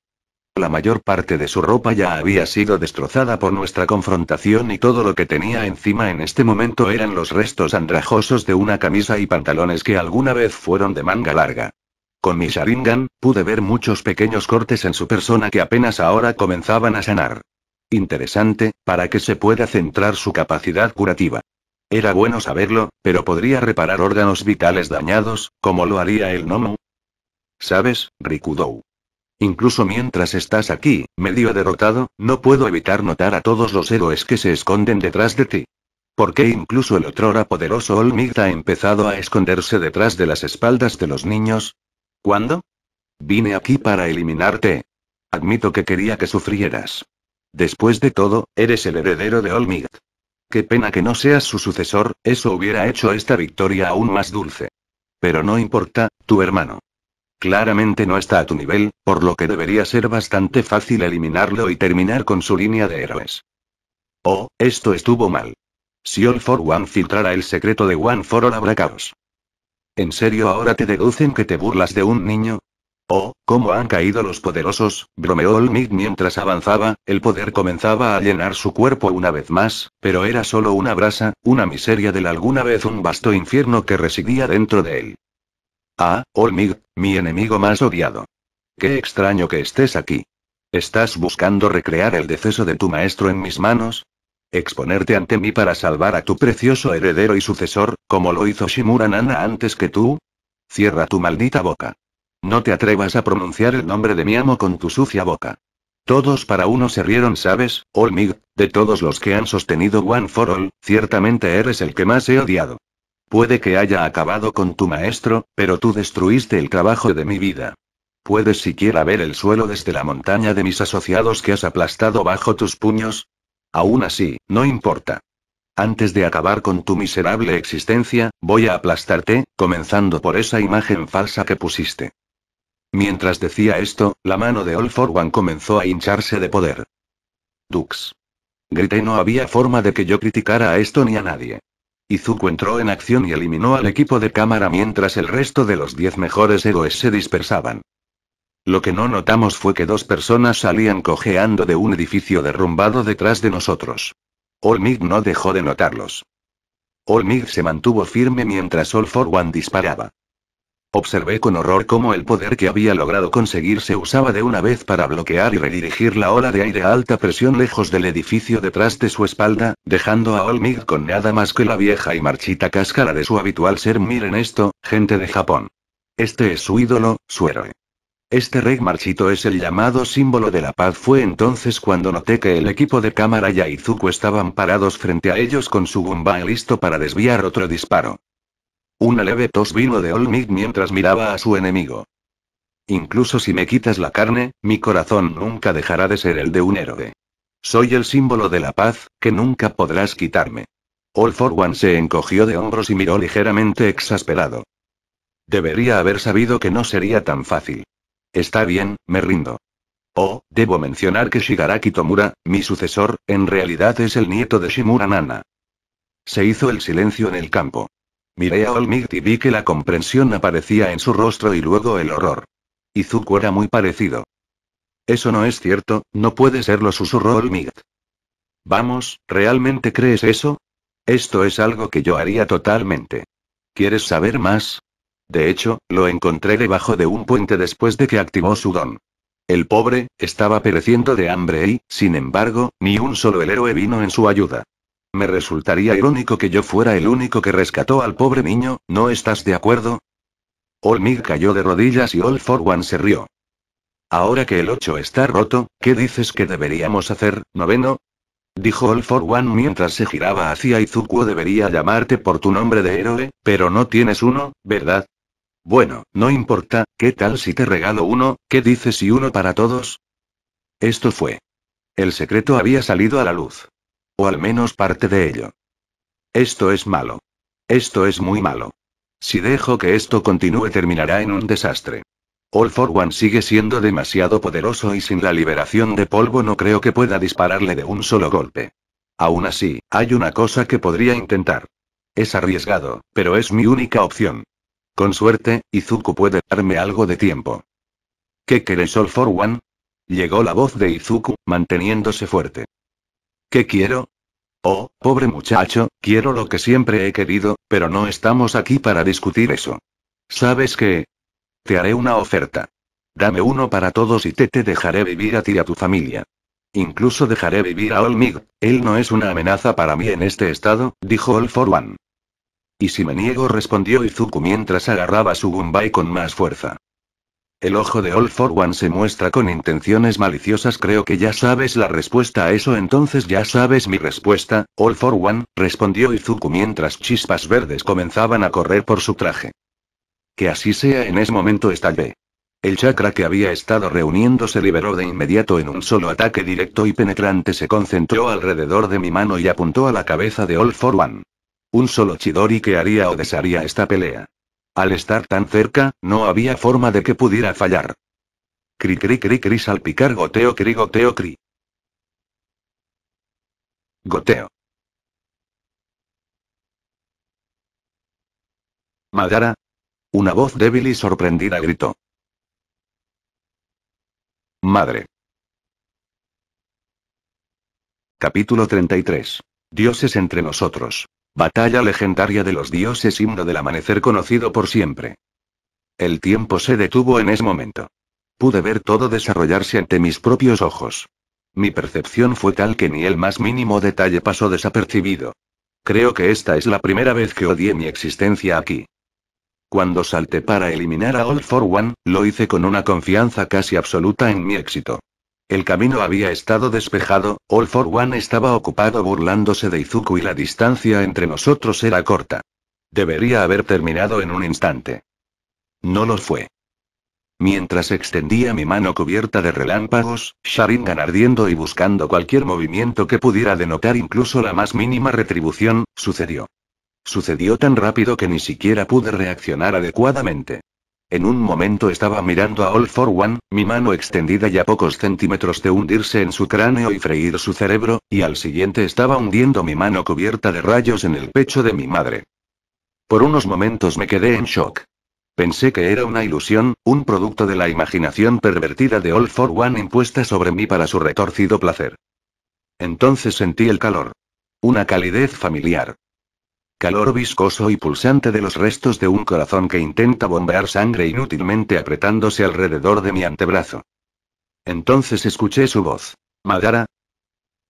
La mayor parte de su ropa ya había sido destrozada por nuestra confrontación y todo lo que tenía encima en este momento eran los restos andrajosos de una camisa y pantalones que alguna vez fueron de manga larga. Con mi Sharingan, pude ver muchos pequeños cortes en su persona que apenas ahora comenzaban a sanar interesante, para que se pueda centrar su capacidad curativa. Era bueno saberlo, pero podría reparar órganos vitales dañados, como lo haría el Nomu. ¿Sabes, Rikudou? Incluso mientras estás aquí, medio derrotado, no puedo evitar notar a todos los héroes que se esconden detrás de ti. Porque incluso el otrora poderoso Olmigda ha empezado a esconderse detrás de las espaldas de los niños? ¿Cuándo? Vine aquí para eliminarte. Admito que quería que sufrieras. Después de todo, eres el heredero de Olmigd. Qué pena que no seas su sucesor, eso hubiera hecho esta victoria aún más dulce. Pero no importa, tu hermano. Claramente no está a tu nivel, por lo que debería ser bastante fácil eliminarlo y terminar con su línea de héroes. Oh, esto estuvo mal. Si All for One filtrara el secreto de One for All habrá caos. ¿En serio ahora te deducen que te burlas de un niño? Oh, cómo han caído los poderosos, bromeó Olmig mientras avanzaba, el poder comenzaba a llenar su cuerpo una vez más, pero era solo una brasa, una miseria del alguna vez un vasto infierno que residía dentro de él. Ah, Olmig, mi enemigo más odiado. Qué extraño que estés aquí. ¿Estás buscando recrear el deceso de tu maestro en mis manos? ¿Exponerte ante mí para salvar a tu precioso heredero y sucesor, como lo hizo Shimura Nana antes que tú? Cierra tu maldita boca. No te atrevas a pronunciar el nombre de mi amo con tu sucia boca. Todos para uno se rieron, ¿sabes? Olmig, de todos los que han sostenido One for All, ciertamente eres el que más he odiado. Puede que haya acabado con tu maestro, pero tú destruiste el trabajo de mi vida. ¿Puedes siquiera ver el suelo desde la montaña de mis asociados que has aplastado bajo tus puños? Aún así, no importa. Antes de acabar con tu miserable existencia, voy a aplastarte, comenzando por esa imagen falsa que pusiste. Mientras decía esto, la mano de All for One comenzó a hincharse de poder. Dux. Grité no había forma de que yo criticara a esto ni a nadie. Izuku entró en acción y eliminó al equipo de cámara mientras el resto de los 10 mejores héroes se dispersaban. Lo que no notamos fue que dos personas salían cojeando de un edificio derrumbado detrás de nosotros. Olmig no dejó de notarlos. Olmig se mantuvo firme mientras All for One disparaba. Observé con horror cómo el poder que había logrado conseguir se usaba de una vez para bloquear y redirigir la ola de aire a alta presión lejos del edificio detrás de su espalda, dejando a Olmig con nada más que la vieja y marchita cáscara de su habitual ser. Miren esto, gente de Japón. Este es su ídolo, su héroe. Este rey marchito es el llamado símbolo de la paz. Fue entonces cuando noté que el equipo de cámara y Aizuko estaban parados frente a ellos con su bomba listo para desviar otro disparo. Una leve tos vino de Olmig mientras miraba a su enemigo. Incluso si me quitas la carne, mi corazón nunca dejará de ser el de un héroe. Soy el símbolo de la paz, que nunca podrás quitarme. All for One se encogió de hombros y miró ligeramente exasperado. Debería haber sabido que no sería tan fácil. Está bien, me rindo. Oh, debo mencionar que Shigaraki Tomura, mi sucesor, en realidad es el nieto de Shimura Nana. Se hizo el silencio en el campo. Miré a Olmigd y vi que la comprensión aparecía en su rostro y luego el horror. Izuku era muy parecido. Eso no es cierto, no puede serlo, susurró Olmigd. Vamos, ¿realmente crees eso? Esto es algo que yo haría totalmente. ¿Quieres saber más? De hecho, lo encontré debajo de un puente después de que activó su don. El pobre, estaba pereciendo de hambre y, sin embargo, ni un solo héroe vino en su ayuda. Me resultaría irónico que yo fuera el único que rescató al pobre niño, ¿no estás de acuerdo? Olmir cayó de rodillas y All for One se rió. Ahora que el 8 está roto, ¿qué dices que deberíamos hacer, noveno? Dijo All for One mientras se giraba hacia Izuku debería llamarte por tu nombre de héroe, pero no tienes uno, ¿verdad? Bueno, no importa, ¿qué tal si te regalo uno? ¿Qué dices y uno para todos? Esto fue. El secreto había salido a la luz. O al menos parte de ello. Esto es malo. Esto es muy malo. Si dejo que esto continúe terminará en un desastre. All for One sigue siendo demasiado poderoso y sin la liberación de polvo no creo que pueda dispararle de un solo golpe. Aún así, hay una cosa que podría intentar. Es arriesgado, pero es mi única opción. Con suerte, Izuku puede darme algo de tiempo. ¿Qué querés All for One? Llegó la voz de Izuku, manteniéndose fuerte. ¿Qué quiero? Oh, pobre muchacho, quiero lo que siempre he querido, pero no estamos aquí para discutir eso. ¿Sabes qué? Te haré una oferta. Dame uno para todos y te dejaré vivir a ti y a tu familia. Incluso dejaré vivir a Olmig, él no es una amenaza para mí en este estado, dijo All for One. Y si me niego, respondió Izuku mientras agarraba su Bumbai con más fuerza. El ojo de All For One se muestra con intenciones maliciosas. Creo que ya sabes la respuesta a eso, entonces ya sabes mi respuesta. All For One, respondió Izuku mientras chispas verdes comenzaban a correr por su traje. Que así sea en ese momento estallé. El chakra que había estado reuniendo se liberó de inmediato en un solo ataque directo y penetrante. Se concentró alrededor de mi mano y apuntó a la cabeza de All For One. Un solo Chidori que haría o desharía esta pelea. Al estar tan cerca, no había forma de que pudiera fallar. Cri cri cri cri salpicar goteo cri goteo cri. Goteo. Madara. Una voz débil y sorprendida gritó. Madre. Capítulo 33. Dioses entre nosotros. Batalla legendaria de los dioses himno del amanecer conocido por siempre. El tiempo se detuvo en ese momento. Pude ver todo desarrollarse ante mis propios ojos. Mi percepción fue tal que ni el más mínimo detalle pasó desapercibido. Creo que esta es la primera vez que odié mi existencia aquí. Cuando salté para eliminar a All for One, lo hice con una confianza casi absoluta en mi éxito. El camino había estado despejado, All for One estaba ocupado burlándose de Izuku y la distancia entre nosotros era corta. Debería haber terminado en un instante. No lo fue. Mientras extendía mi mano cubierta de relámpagos, Sharingan ardiendo y buscando cualquier movimiento que pudiera denotar incluso la más mínima retribución, sucedió. Sucedió tan rápido que ni siquiera pude reaccionar adecuadamente. En un momento estaba mirando a All for One, mi mano extendida y a pocos centímetros de hundirse en su cráneo y freír su cerebro, y al siguiente estaba hundiendo mi mano cubierta de rayos en el pecho de mi madre. Por unos momentos me quedé en shock. Pensé que era una ilusión, un producto de la imaginación pervertida de All for One impuesta sobre mí para su retorcido placer. Entonces sentí el calor. Una calidez familiar calor viscoso y pulsante de los restos de un corazón que intenta bombear sangre inútilmente apretándose alrededor de mi antebrazo. Entonces escuché su voz. Madara.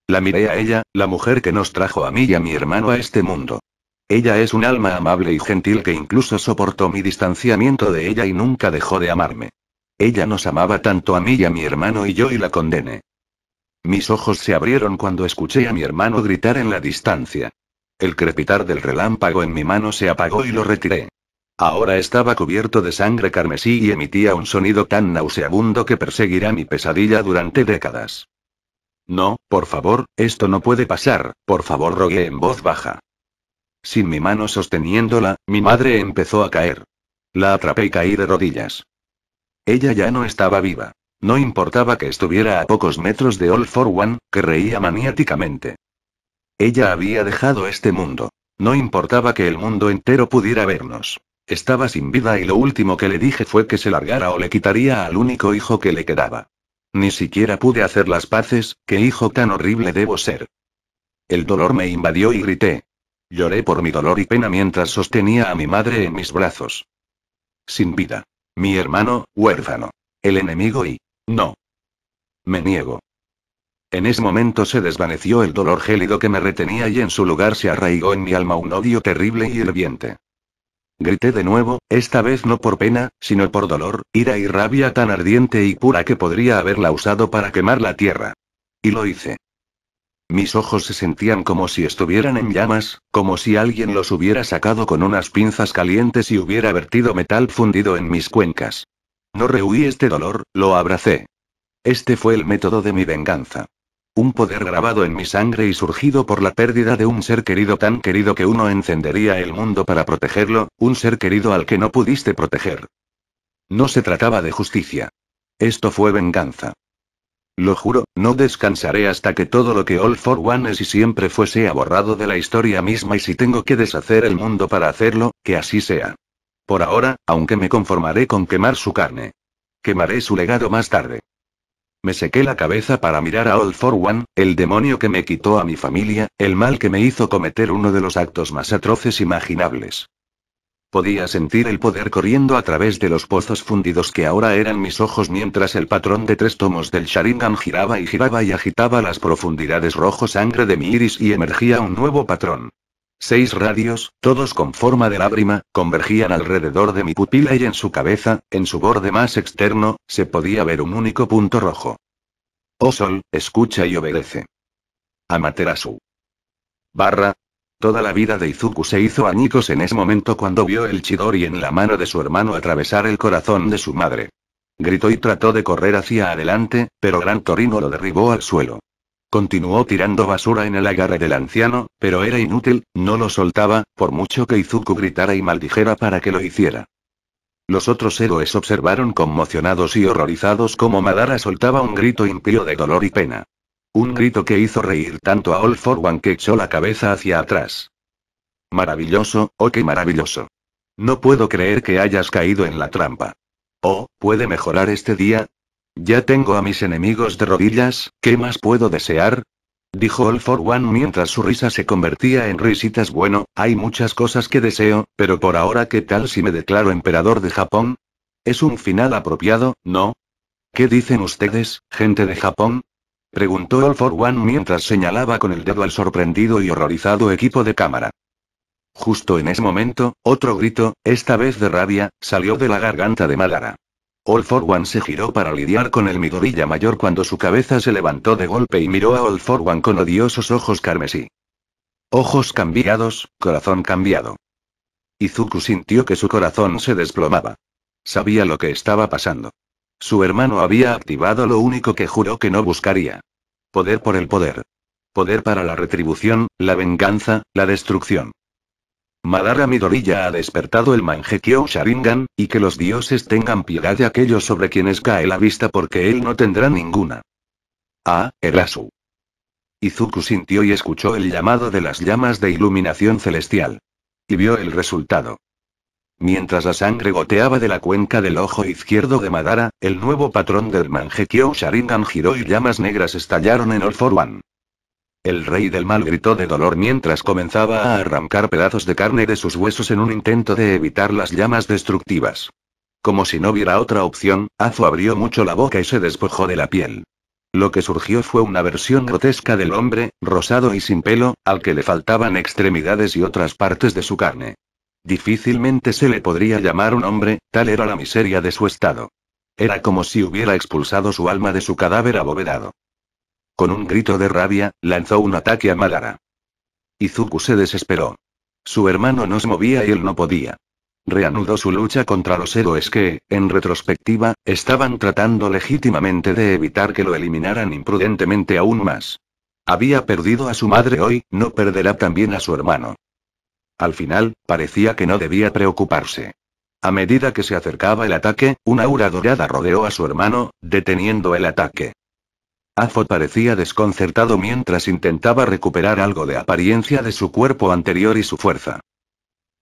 La miré a ella, la mujer que nos trajo a mí y a mi hermano a este mundo. Ella es un alma amable y gentil que incluso soportó mi distanciamiento de ella y nunca dejó de amarme. Ella nos amaba tanto a mí y a mi hermano y yo y la condené. Mis ojos se abrieron cuando escuché a mi hermano gritar en la distancia. El crepitar del relámpago en mi mano se apagó y lo retiré. Ahora estaba cubierto de sangre carmesí y emitía un sonido tan nauseabundo que perseguirá mi pesadilla durante décadas. No, por favor, esto no puede pasar, por favor, rogué en voz baja. Sin mi mano sosteniéndola, mi madre empezó a caer. La atrapé y caí de rodillas. Ella ya no estaba viva. No importaba que estuviera a pocos metros de All for One, que reía maniáticamente. Ella había dejado este mundo. No importaba que el mundo entero pudiera vernos. Estaba sin vida y lo último que le dije fue que se largara o le quitaría al único hijo que le quedaba. Ni siquiera pude hacer las paces, qué hijo tan horrible debo ser. El dolor me invadió y grité. Lloré por mi dolor y pena mientras sostenía a mi madre en mis brazos. Sin vida. Mi hermano, huérfano. El enemigo y... No. Me niego. En ese momento se desvaneció el dolor gélido que me retenía y en su lugar se arraigó en mi alma un odio terrible y hirviente. Grité de nuevo, esta vez no por pena, sino por dolor, ira y rabia tan ardiente y pura que podría haberla usado para quemar la tierra. Y lo hice. Mis ojos se sentían como si estuvieran en llamas, como si alguien los hubiera sacado con unas pinzas calientes y hubiera vertido metal fundido en mis cuencas. No rehuí este dolor, lo abracé. Este fue el método de mi venganza. Un poder grabado en mi sangre y surgido por la pérdida de un ser querido tan querido que uno encendería el mundo para protegerlo, un ser querido al que no pudiste proteger. No se trataba de justicia. Esto fue venganza. Lo juro, no descansaré hasta que todo lo que All for One es y siempre fuese sea borrado de la historia misma y si tengo que deshacer el mundo para hacerlo, que así sea. Por ahora, aunque me conformaré con quemar su carne. Quemaré su legado más tarde. Me sequé la cabeza para mirar a All for One, el demonio que me quitó a mi familia, el mal que me hizo cometer uno de los actos más atroces imaginables. Podía sentir el poder corriendo a través de los pozos fundidos que ahora eran mis ojos mientras el patrón de tres tomos del Sharingan giraba y giraba y agitaba las profundidades rojo sangre de mi iris y emergía un nuevo patrón. Seis radios, todos con forma de lágrima, convergían alrededor de mi pupila y en su cabeza, en su borde más externo, se podía ver un único punto rojo. Oh sol, escucha y obedece. Amaterasu. Barra. Toda la vida de Izuku se hizo añicos en ese momento cuando vio el Chidori en la mano de su hermano atravesar el corazón de su madre. Gritó y trató de correr hacia adelante, pero Gran Torino lo derribó al suelo. Continuó tirando basura en el agarre del anciano, pero era inútil, no lo soltaba, por mucho que Izuku gritara y maldijera para que lo hiciera. Los otros héroes observaron conmocionados y horrorizados como Madara soltaba un grito impío de dolor y pena. Un grito que hizo reír tanto a All For One que echó la cabeza hacia atrás. Maravilloso, oh qué maravilloso. No puedo creer que hayas caído en la trampa. Oh, puede mejorar este día, ya tengo a mis enemigos de rodillas, ¿qué más puedo desear? Dijo All for One mientras su risa se convertía en risitas. Bueno, hay muchas cosas que deseo, pero por ahora ¿qué tal si me declaro emperador de Japón? Es un final apropiado, ¿no? ¿Qué dicen ustedes, gente de Japón? Preguntó All for One mientras señalaba con el dedo al sorprendido y horrorizado equipo de cámara. Justo en ese momento, otro grito, esta vez de rabia, salió de la garganta de Madara. All for One se giró para lidiar con el Midorilla mayor cuando su cabeza se levantó de golpe y miró a All for One con odiosos ojos carmesí. Ojos cambiados, corazón cambiado. Izuku sintió que su corazón se desplomaba. Sabía lo que estaba pasando. Su hermano había activado lo único que juró que no buscaría. Poder por el poder. Poder para la retribución, la venganza, la destrucción. Madara Midorilla ha despertado el Mangekyo Sharingan, y que los dioses tengan piedad de aquellos sobre quienes cae la vista porque él no tendrá ninguna. Ah, Erasu. Izuku sintió y escuchó el llamado de las llamas de iluminación celestial. Y vio el resultado. Mientras la sangre goteaba de la cuenca del ojo izquierdo de Madara, el nuevo patrón del Mangekyo Sharingan giró y llamas negras estallaron en All One. El rey del mal gritó de dolor mientras comenzaba a arrancar pedazos de carne de sus huesos en un intento de evitar las llamas destructivas. Como si no hubiera otra opción, Azu abrió mucho la boca y se despojó de la piel. Lo que surgió fue una versión grotesca del hombre, rosado y sin pelo, al que le faltaban extremidades y otras partes de su carne. Difícilmente se le podría llamar un hombre, tal era la miseria de su estado. Era como si hubiera expulsado su alma de su cadáver abovedado. Con un grito de rabia, lanzó un ataque a Madara. Izuku se desesperó. Su hermano no se movía y él no podía. Reanudó su lucha contra los héroes que, en retrospectiva, estaban tratando legítimamente de evitar que lo eliminaran imprudentemente aún más. Había perdido a su madre hoy, no perderá también a su hermano. Al final, parecía que no debía preocuparse. A medida que se acercaba el ataque, una aura dorada rodeó a su hermano, deteniendo el ataque. Afo parecía desconcertado mientras intentaba recuperar algo de apariencia de su cuerpo anterior y su fuerza.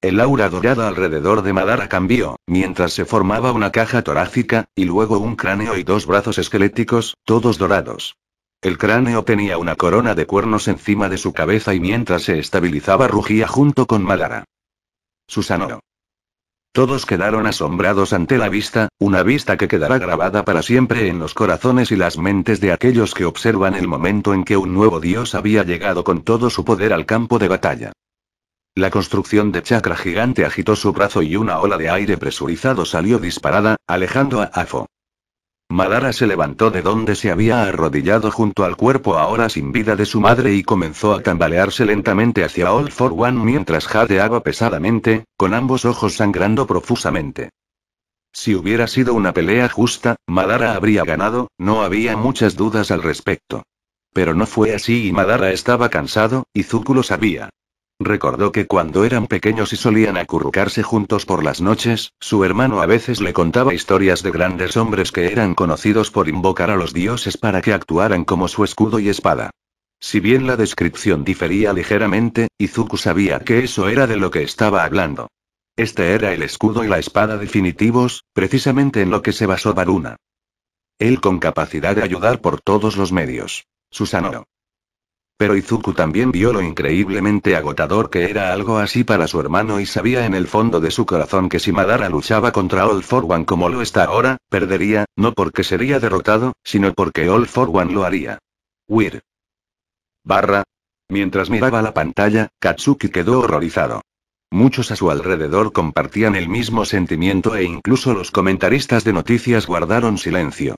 El aura dorada alrededor de Madara cambió, mientras se formaba una caja torácica, y luego un cráneo y dos brazos esqueléticos, todos dorados. El cráneo tenía una corona de cuernos encima de su cabeza y mientras se estabilizaba rugía junto con Madara. Susanoo. Todos quedaron asombrados ante la vista, una vista que quedará grabada para siempre en los corazones y las mentes de aquellos que observan el momento en que un nuevo dios había llegado con todo su poder al campo de batalla. La construcción de chakra gigante agitó su brazo y una ola de aire presurizado salió disparada, alejando a Afo. Madara se levantó de donde se había arrodillado junto al cuerpo ahora sin vida de su madre y comenzó a tambalearse lentamente hacia All for One mientras jadeaba pesadamente, con ambos ojos sangrando profusamente. Si hubiera sido una pelea justa, Madara habría ganado, no había muchas dudas al respecto. Pero no fue así y Madara estaba cansado, y Zúculo lo sabía. Recordó que cuando eran pequeños y solían acurrucarse juntos por las noches, su hermano a veces le contaba historias de grandes hombres que eran conocidos por invocar a los dioses para que actuaran como su escudo y espada. Si bien la descripción difería ligeramente, Izuku sabía que eso era de lo que estaba hablando. Este era el escudo y la espada definitivos, precisamente en lo que se basó Baruna. Él con capacidad de ayudar por todos los medios. Susanoo. Pero Izuku también vio lo increíblemente agotador que era algo así para su hermano y sabía en el fondo de su corazón que si Madara luchaba contra All For One como lo está ahora, perdería, no porque sería derrotado, sino porque All For One lo haría. Weird. Barra. Mientras miraba la pantalla, Katsuki quedó horrorizado. Muchos a su alrededor compartían el mismo sentimiento e incluso los comentaristas de noticias guardaron silencio.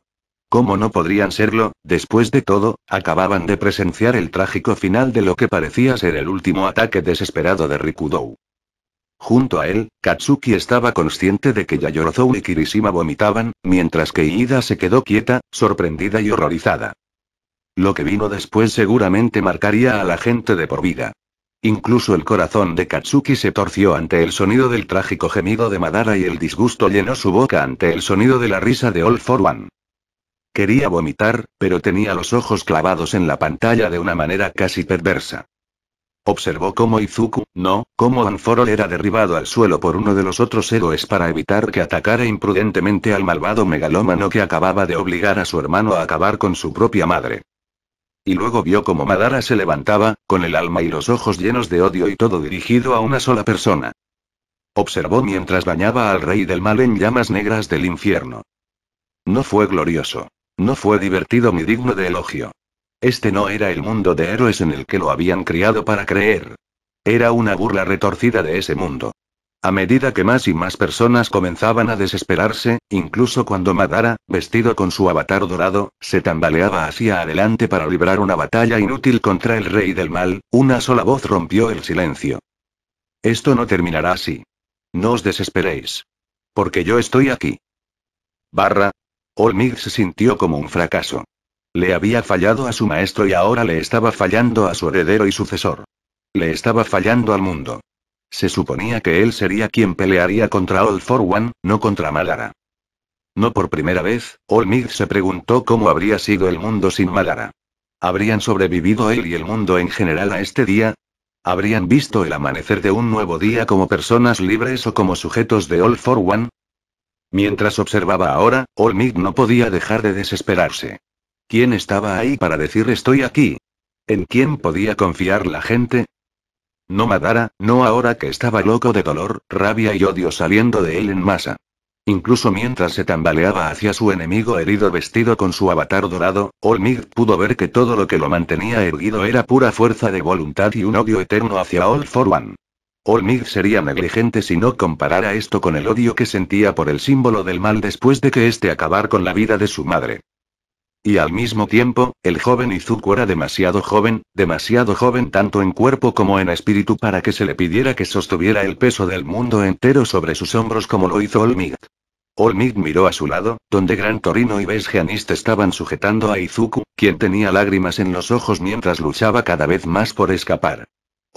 ¿Cómo no podrían serlo? Después de todo, acababan de presenciar el trágico final de lo que parecía ser el último ataque desesperado de Rikudou. Junto a él, Katsuki estaba consciente de que Yayorozou y Kirishima vomitaban, mientras que Iida se quedó quieta, sorprendida y horrorizada. Lo que vino después seguramente marcaría a la gente de por vida. Incluso el corazón de Katsuki se torció ante el sonido del trágico gemido de Madara y el disgusto llenó su boca ante el sonido de la risa de All For One. Quería vomitar, pero tenía los ojos clavados en la pantalla de una manera casi perversa. Observó cómo Izuku, no, cómo Anforol era derribado al suelo por uno de los otros héroes para evitar que atacara imprudentemente al malvado megalómano que acababa de obligar a su hermano a acabar con su propia madre. Y luego vio cómo Madara se levantaba, con el alma y los ojos llenos de odio y todo dirigido a una sola persona. Observó mientras bañaba al rey del mal en llamas negras del infierno. No fue glorioso. No fue divertido ni digno de elogio. Este no era el mundo de héroes en el que lo habían criado para creer. Era una burla retorcida de ese mundo. A medida que más y más personas comenzaban a desesperarse, incluso cuando Madara, vestido con su avatar dorado, se tambaleaba hacia adelante para librar una batalla inútil contra el rey del mal, una sola voz rompió el silencio. Esto no terminará así. No os desesperéis. Porque yo estoy aquí. Barra, Olmig se sintió como un fracaso. Le había fallado a su maestro y ahora le estaba fallando a su heredero y sucesor. Le estaba fallando al mundo. Se suponía que él sería quien pelearía contra All For One, no contra Malara. No por primera vez, Olmig se preguntó cómo habría sido el mundo sin Malara. ¿Habrían sobrevivido él y el mundo en general a este día? ¿Habrían visto el amanecer de un nuevo día como personas libres o como sujetos de All For One? Mientras observaba ahora, Olmig no podía dejar de desesperarse. ¿Quién estaba ahí para decir estoy aquí? ¿En quién podía confiar la gente? No Madara, no ahora que estaba loco de dolor, rabia y odio saliendo de él en masa. Incluso mientras se tambaleaba hacia su enemigo herido vestido con su avatar dorado, Olmig pudo ver que todo lo que lo mantenía erguido era pura fuerza de voluntad y un odio eterno hacia All For One. Olmig sería negligente si no comparara esto con el odio que sentía por el símbolo del mal después de que éste acabar con la vida de su madre. Y al mismo tiempo, el joven Izuku era demasiado joven, demasiado joven tanto en cuerpo como en espíritu para que se le pidiera que sostuviera el peso del mundo entero sobre sus hombros como lo hizo Olmig. Olmig miró a su lado, donde Gran Torino y Besgeanist estaban sujetando a Izuku, quien tenía lágrimas en los ojos mientras luchaba cada vez más por escapar.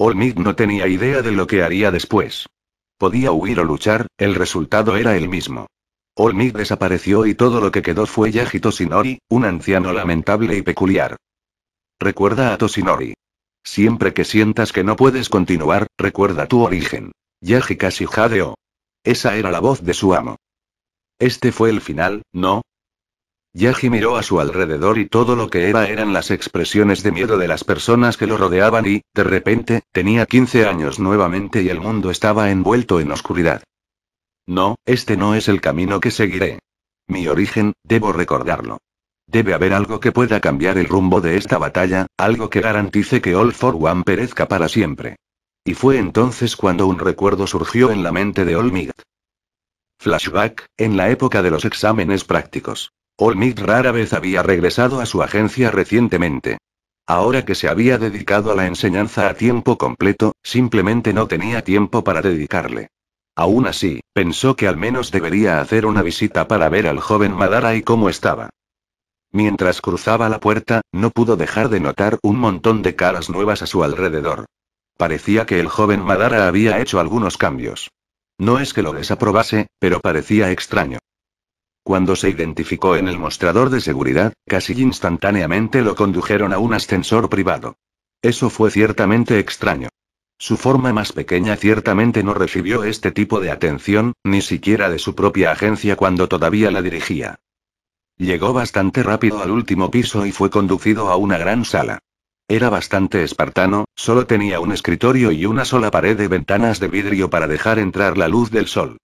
Olmig no tenía idea de lo que haría después. Podía huir o luchar, el resultado era el mismo. Olmig desapareció y todo lo que quedó fue Yajito Toshinori, un anciano lamentable y peculiar. Recuerda a Tosinori. Siempre que sientas que no puedes continuar, recuerda tu origen. Yaji casi Esa era la voz de su amo. Este fue el final, ¿no? Yagi miró a su alrededor y todo lo que era eran las expresiones de miedo de las personas que lo rodeaban y, de repente, tenía 15 años nuevamente y el mundo estaba envuelto en oscuridad. No, este no es el camino que seguiré. Mi origen, debo recordarlo. Debe haber algo que pueda cambiar el rumbo de esta batalla, algo que garantice que All for One perezca para siempre. Y fue entonces cuando un recuerdo surgió en la mente de Might. Flashback, en la época de los exámenes prácticos. Mit rara vez había regresado a su agencia recientemente. Ahora que se había dedicado a la enseñanza a tiempo completo, simplemente no tenía tiempo para dedicarle. Aún así, pensó que al menos debería hacer una visita para ver al joven Madara y cómo estaba. Mientras cruzaba la puerta, no pudo dejar de notar un montón de caras nuevas a su alrededor. Parecía que el joven Madara había hecho algunos cambios. No es que lo desaprobase, pero parecía extraño. Cuando se identificó en el mostrador de seguridad, casi instantáneamente lo condujeron a un ascensor privado. Eso fue ciertamente extraño. Su forma más pequeña ciertamente no recibió este tipo de atención, ni siquiera de su propia agencia cuando todavía la dirigía. Llegó bastante rápido al último piso y fue conducido a una gran sala. Era bastante espartano, solo tenía un escritorio y una sola pared de ventanas de vidrio para dejar entrar la luz del sol.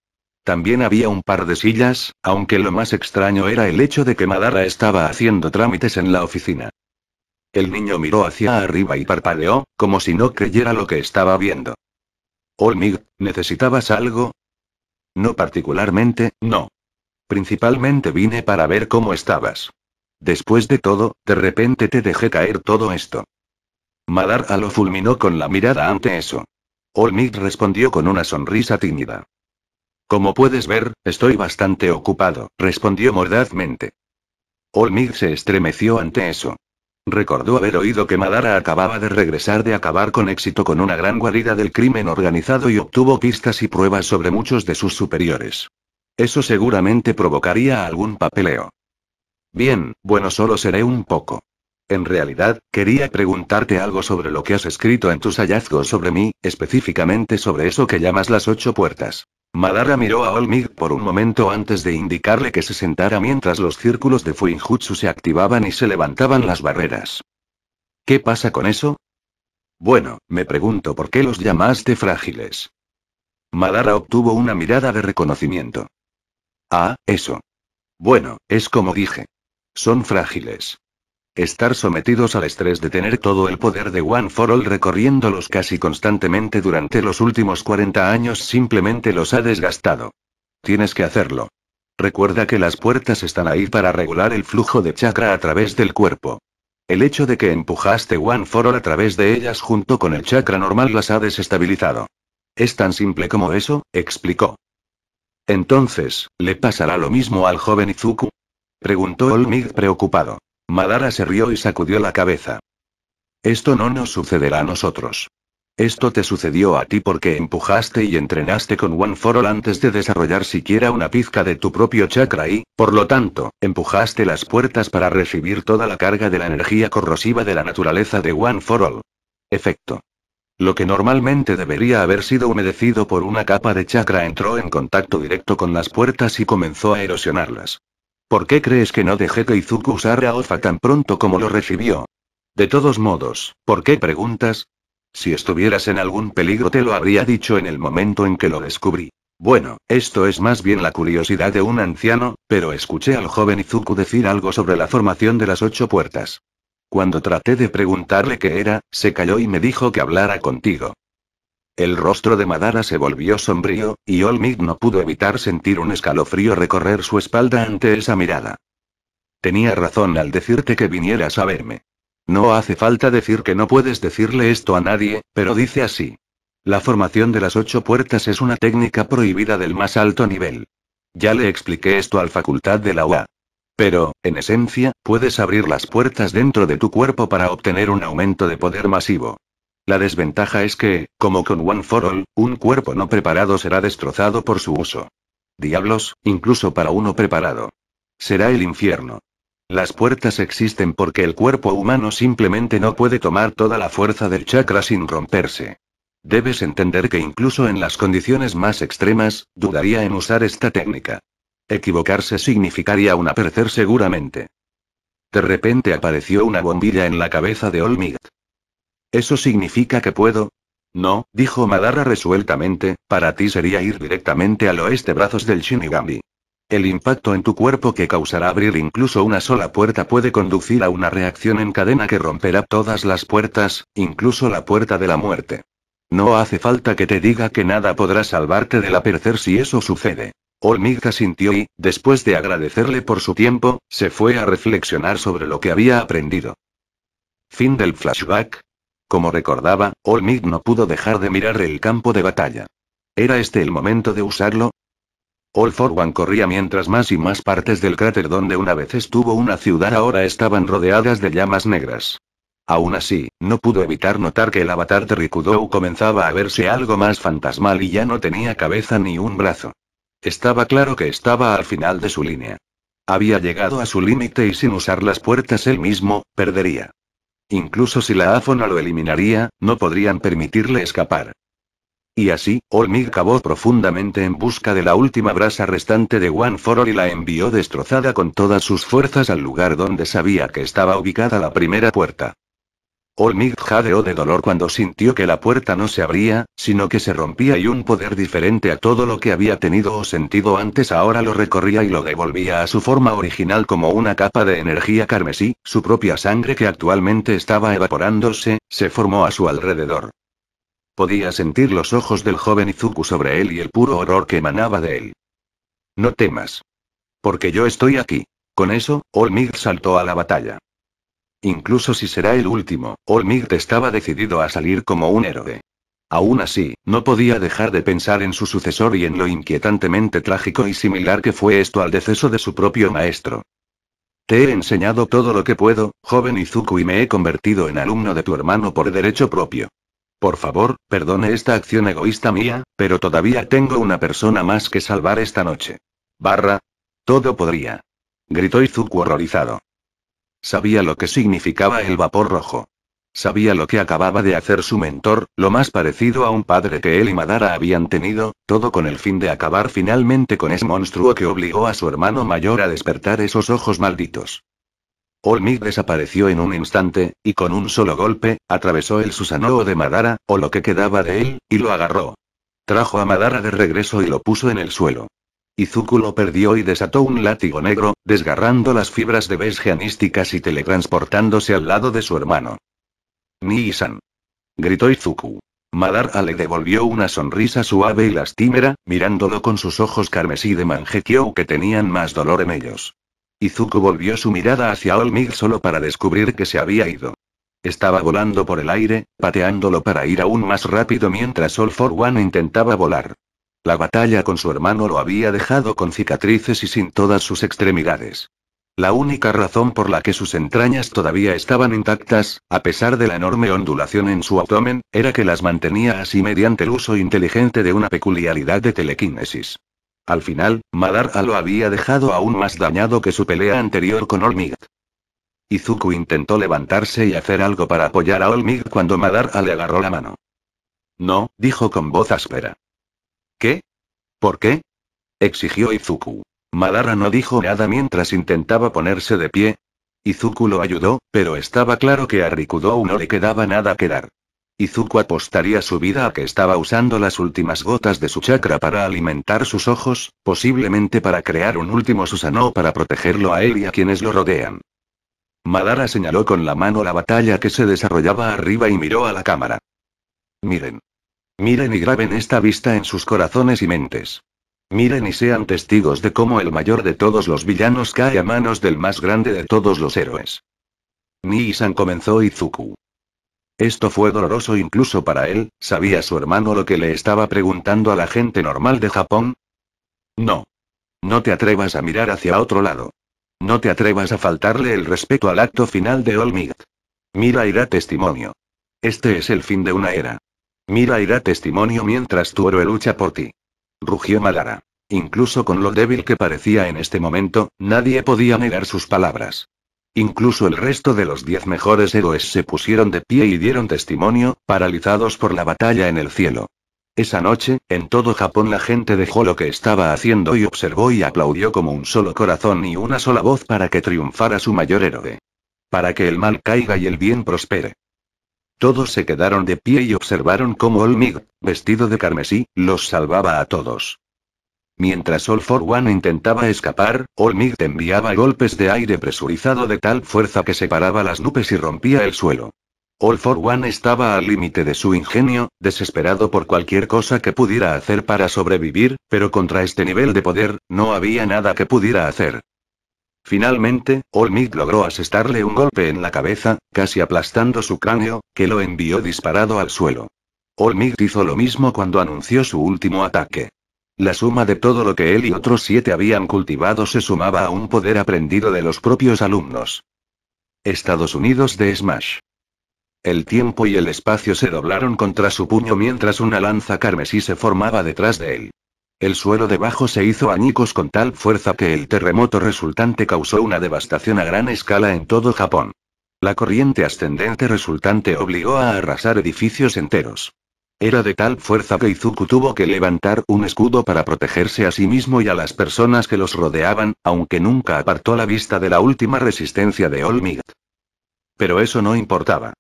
También había un par de sillas, aunque lo más extraño era el hecho de que Madara estaba haciendo trámites en la oficina. El niño miró hacia arriba y parpadeó, como si no creyera lo que estaba viendo. Olmig, ¿necesitabas algo? No particularmente, no. Principalmente vine para ver cómo estabas. Después de todo, de repente te dejé caer todo esto. Madara lo fulminó con la mirada ante eso. Olmig respondió con una sonrisa tímida. Como puedes ver, estoy bastante ocupado, respondió mordazmente. Olmig se estremeció ante eso. Recordó haber oído que Madara acababa de regresar de acabar con éxito con una gran guarida del crimen organizado y obtuvo pistas y pruebas sobre muchos de sus superiores. Eso seguramente provocaría algún papeleo. Bien, bueno, solo seré un poco. En realidad, quería preguntarte algo sobre lo que has escrito en tus hallazgos sobre mí, específicamente sobre eso que llamas las ocho puertas. Madara miró a Olmig por un momento antes de indicarle que se sentara mientras los círculos de Fuinjutsu se activaban y se levantaban las barreras. ¿Qué pasa con eso? Bueno, me pregunto por qué los llamaste frágiles. Madara obtuvo una mirada de reconocimiento. Ah, eso. Bueno, es como dije. Son frágiles. Estar sometidos al estrés de tener todo el poder de One for All recorriéndolos casi constantemente durante los últimos 40 años simplemente los ha desgastado. Tienes que hacerlo. Recuerda que las puertas están ahí para regular el flujo de chakra a través del cuerpo. El hecho de que empujaste One for All a través de ellas junto con el chakra normal las ha desestabilizado. Es tan simple como eso, explicó. Entonces, ¿le pasará lo mismo al joven Izuku? Preguntó Olmig preocupado. Madara se rió y sacudió la cabeza. Esto no nos sucederá a nosotros. Esto te sucedió a ti porque empujaste y entrenaste con One For All antes de desarrollar siquiera una pizca de tu propio chakra y, por lo tanto, empujaste las puertas para recibir toda la carga de la energía corrosiva de la naturaleza de One For All. Efecto. Lo que normalmente debería haber sido humedecido por una capa de chakra entró en contacto directo con las puertas y comenzó a erosionarlas. ¿Por qué crees que no dejé que Izuku usara Ofa tan pronto como lo recibió? De todos modos, ¿por qué preguntas? Si estuvieras en algún peligro te lo habría dicho en el momento en que lo descubrí. Bueno, esto es más bien la curiosidad de un anciano, pero escuché al joven Izuku decir algo sobre la formación de las ocho puertas. Cuando traté de preguntarle qué era, se calló y me dijo que hablara contigo. El rostro de Madara se volvió sombrío, y Olmig no pudo evitar sentir un escalofrío recorrer su espalda ante esa mirada. Tenía razón al decirte que vinieras a verme. No hace falta decir que no puedes decirle esto a nadie, pero dice así. La formación de las ocho puertas es una técnica prohibida del más alto nivel. Ya le expliqué esto al facultad de la UA. Pero, en esencia, puedes abrir las puertas dentro de tu cuerpo para obtener un aumento de poder masivo. La desventaja es que, como con One for All, un cuerpo no preparado será destrozado por su uso. Diablos, incluso para uno preparado. Será el infierno. Las puertas existen porque el cuerpo humano simplemente no puede tomar toda la fuerza del chakra sin romperse. Debes entender que incluso en las condiciones más extremas, dudaría en usar esta técnica. Equivocarse significaría un aparecer seguramente. De repente apareció una bombilla en la cabeza de Olmig. ¿Eso significa que puedo? No, dijo Madara resueltamente, para ti sería ir directamente al oeste brazos del Shinigami. El impacto en tu cuerpo que causará abrir incluso una sola puerta puede conducir a una reacción en cadena que romperá todas las puertas, incluso la puerta de la muerte. No hace falta que te diga que nada podrá salvarte del apercer si eso sucede. Olmika sintió y, después de agradecerle por su tiempo, se fue a reflexionar sobre lo que había aprendido. Fin del flashback, como recordaba, Olmig no pudo dejar de mirar el campo de batalla. ¿Era este el momento de usarlo? All for One corría mientras más y más partes del cráter donde una vez estuvo una ciudad ahora estaban rodeadas de llamas negras. Aún así, no pudo evitar notar que el avatar de Rikudou comenzaba a verse algo más fantasmal y ya no tenía cabeza ni un brazo. Estaba claro que estaba al final de su línea. Había llegado a su límite y sin usar las puertas él mismo, perdería. Incluso si la Áfona lo eliminaría, no podrían permitirle escapar. Y así, Olmig cavó profundamente en busca de la última brasa restante de One for y la envió destrozada con todas sus fuerzas al lugar donde sabía que estaba ubicada la primera puerta. Olmig jadeó de dolor cuando sintió que la puerta no se abría, sino que se rompía y un poder diferente a todo lo que había tenido o sentido antes ahora lo recorría y lo devolvía a su forma original como una capa de energía carmesí, su propia sangre que actualmente estaba evaporándose, se formó a su alrededor. Podía sentir los ojos del joven Izuku sobre él y el puro horror que emanaba de él. No temas. Porque yo estoy aquí. Con eso, Olmig saltó a la batalla. Incluso si será el último, Olmigt estaba decidido a salir como un héroe. Aún así, no podía dejar de pensar en su sucesor y en lo inquietantemente trágico y similar que fue esto al deceso de su propio maestro. Te he enseñado todo lo que puedo, joven Izuku, y me he convertido en alumno de tu hermano por derecho propio. Por favor, perdone esta acción egoísta mía, pero todavía tengo una persona más que salvar esta noche. Barra. Todo podría. Gritó Izuku horrorizado. Sabía lo que significaba el vapor rojo. Sabía lo que acababa de hacer su mentor, lo más parecido a un padre que él y Madara habían tenido, todo con el fin de acabar finalmente con ese monstruo que obligó a su hermano mayor a despertar esos ojos malditos. Olmig desapareció en un instante, y con un solo golpe, atravesó el Susanoo de Madara, o lo que quedaba de él, y lo agarró. Trajo a Madara de regreso y lo puso en el suelo. Izuku lo perdió y desató un látigo negro, desgarrando las fibras de besgeanísticas y teletransportándose al lado de su hermano. nisan Gritó Izuku. Madara le devolvió una sonrisa suave y lastimera, mirándolo con sus ojos carmesí de manjekio que tenían más dolor en ellos. Izuku volvió su mirada hacia Olmig solo para descubrir que se había ido. Estaba volando por el aire, pateándolo para ir aún más rápido mientras All for One intentaba volar. La batalla con su hermano lo había dejado con cicatrices y sin todas sus extremidades. La única razón por la que sus entrañas todavía estaban intactas, a pesar de la enorme ondulación en su abdomen, era que las mantenía así mediante el uso inteligente de una peculiaridad de telequinesis. Al final, Madara lo había dejado aún más dañado que su pelea anterior con Olmig. Izuku intentó levantarse y hacer algo para apoyar a Olmig cuando Madara le agarró la mano. No, dijo con voz áspera. ¿Qué? ¿Por qué? exigió Izuku. Madara no dijo nada mientras intentaba ponerse de pie. Izuku lo ayudó, pero estaba claro que a Rikudou no le quedaba nada que dar. Izuku apostaría su vida a que estaba usando las últimas gotas de su chakra para alimentar sus ojos, posiblemente para crear un último Susanoo para protegerlo a él y a quienes lo rodean. Madara señaló con la mano la batalla que se desarrollaba arriba y miró a la cámara. Miren. Miren y graben esta vista en sus corazones y mentes. Miren y sean testigos de cómo el mayor de todos los villanos cae a manos del más grande de todos los héroes. ni comenzó Izuku. Esto fue doloroso incluso para él, ¿sabía su hermano lo que le estaba preguntando a la gente normal de Japón? No. No te atrevas a mirar hacia otro lado. No te atrevas a faltarle el respeto al acto final de All Mira y da testimonio. Este es el fin de una era. Mira y da testimonio mientras tu héroe lucha por ti. Rugió Malara. Incluso con lo débil que parecía en este momento, nadie podía negar sus palabras. Incluso el resto de los diez mejores héroes se pusieron de pie y dieron testimonio, paralizados por la batalla en el cielo. Esa noche, en todo Japón la gente dejó lo que estaba haciendo y observó y aplaudió como un solo corazón y una sola voz para que triunfara su mayor héroe. Para que el mal caiga y el bien prospere. Todos se quedaron de pie y observaron cómo Olmig, vestido de carmesí, los salvaba a todos. Mientras All for One intentaba escapar, Olmig enviaba golpes de aire presurizado de tal fuerza que separaba las nubes y rompía el suelo. All for One estaba al límite de su ingenio, desesperado por cualquier cosa que pudiera hacer para sobrevivir, pero contra este nivel de poder, no había nada que pudiera hacer. Finalmente, Olmig logró asestarle un golpe en la cabeza, casi aplastando su cráneo, que lo envió disparado al suelo. Olmig hizo lo mismo cuando anunció su último ataque. La suma de todo lo que él y otros siete habían cultivado se sumaba a un poder aprendido de los propios alumnos. Estados Unidos de Smash. El tiempo y el espacio se doblaron contra su puño mientras una lanza carmesí se formaba detrás de él. El suelo debajo se hizo añicos con tal fuerza que el terremoto resultante causó una devastación a gran escala en todo Japón. La corriente ascendente resultante obligó a arrasar edificios enteros. Era de tal fuerza que Izuku tuvo que levantar un escudo para protegerse a sí mismo y a las personas que los rodeaban, aunque nunca apartó la vista de la última resistencia de All Pero eso no importaba.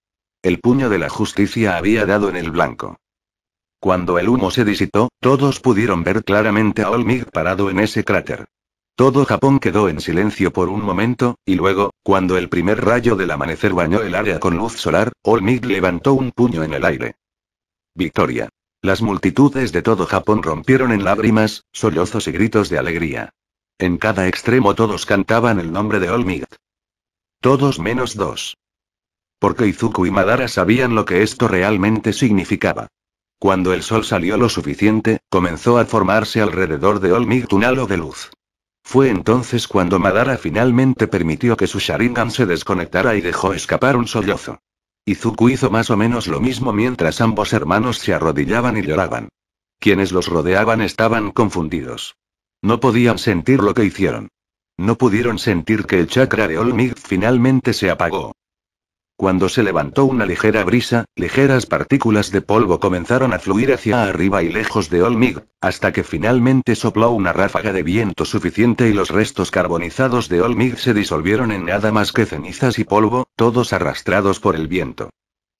El puño de la justicia había dado en el blanco. Cuando el humo se disipó, todos pudieron ver claramente a Olmig parado en ese cráter. Todo Japón quedó en silencio por un momento, y luego, cuando el primer rayo del amanecer bañó el área con luz solar, Olmig levantó un puño en el aire. Victoria. Las multitudes de todo Japón rompieron en lágrimas, sollozos y gritos de alegría. En cada extremo todos cantaban el nombre de Olmig. Todos menos dos. Porque Izuku y Madara sabían lo que esto realmente significaba. Cuando el sol salió lo suficiente, comenzó a formarse alrededor de Olmig un halo de luz. Fue entonces cuando Madara finalmente permitió que su Sharingan se desconectara y dejó escapar un sollozo. Izuku hizo más o menos lo mismo mientras ambos hermanos se arrodillaban y lloraban. Quienes los rodeaban estaban confundidos. No podían sentir lo que hicieron. No pudieron sentir que el chakra de Olmig finalmente se apagó. Cuando se levantó una ligera brisa, ligeras partículas de polvo comenzaron a fluir hacia arriba y lejos de Olmig, hasta que finalmente sopló una ráfaga de viento suficiente y los restos carbonizados de Olmig se disolvieron en nada más que cenizas y polvo, todos arrastrados por el viento.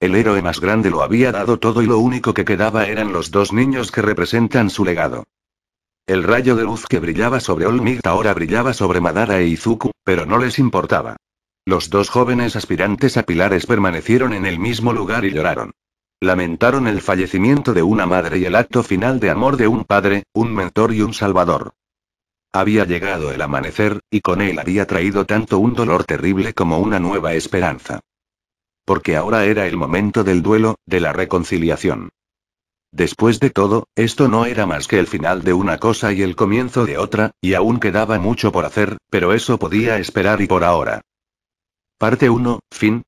El héroe más grande lo había dado todo y lo único que quedaba eran los dos niños que representan su legado. El rayo de luz que brillaba sobre Olmig ahora brillaba sobre Madara e Izuku, pero no les importaba. Los dos jóvenes aspirantes a pilares permanecieron en el mismo lugar y lloraron. Lamentaron el fallecimiento de una madre y el acto final de amor de un padre, un mentor y un salvador. Había llegado el amanecer, y con él había traído tanto un dolor terrible como una nueva esperanza. Porque ahora era el momento del duelo, de la reconciliación. Después de todo, esto no era más que el final de una cosa y el comienzo de otra, y aún quedaba mucho por hacer, pero eso podía esperar y por ahora. Parte 1, fin.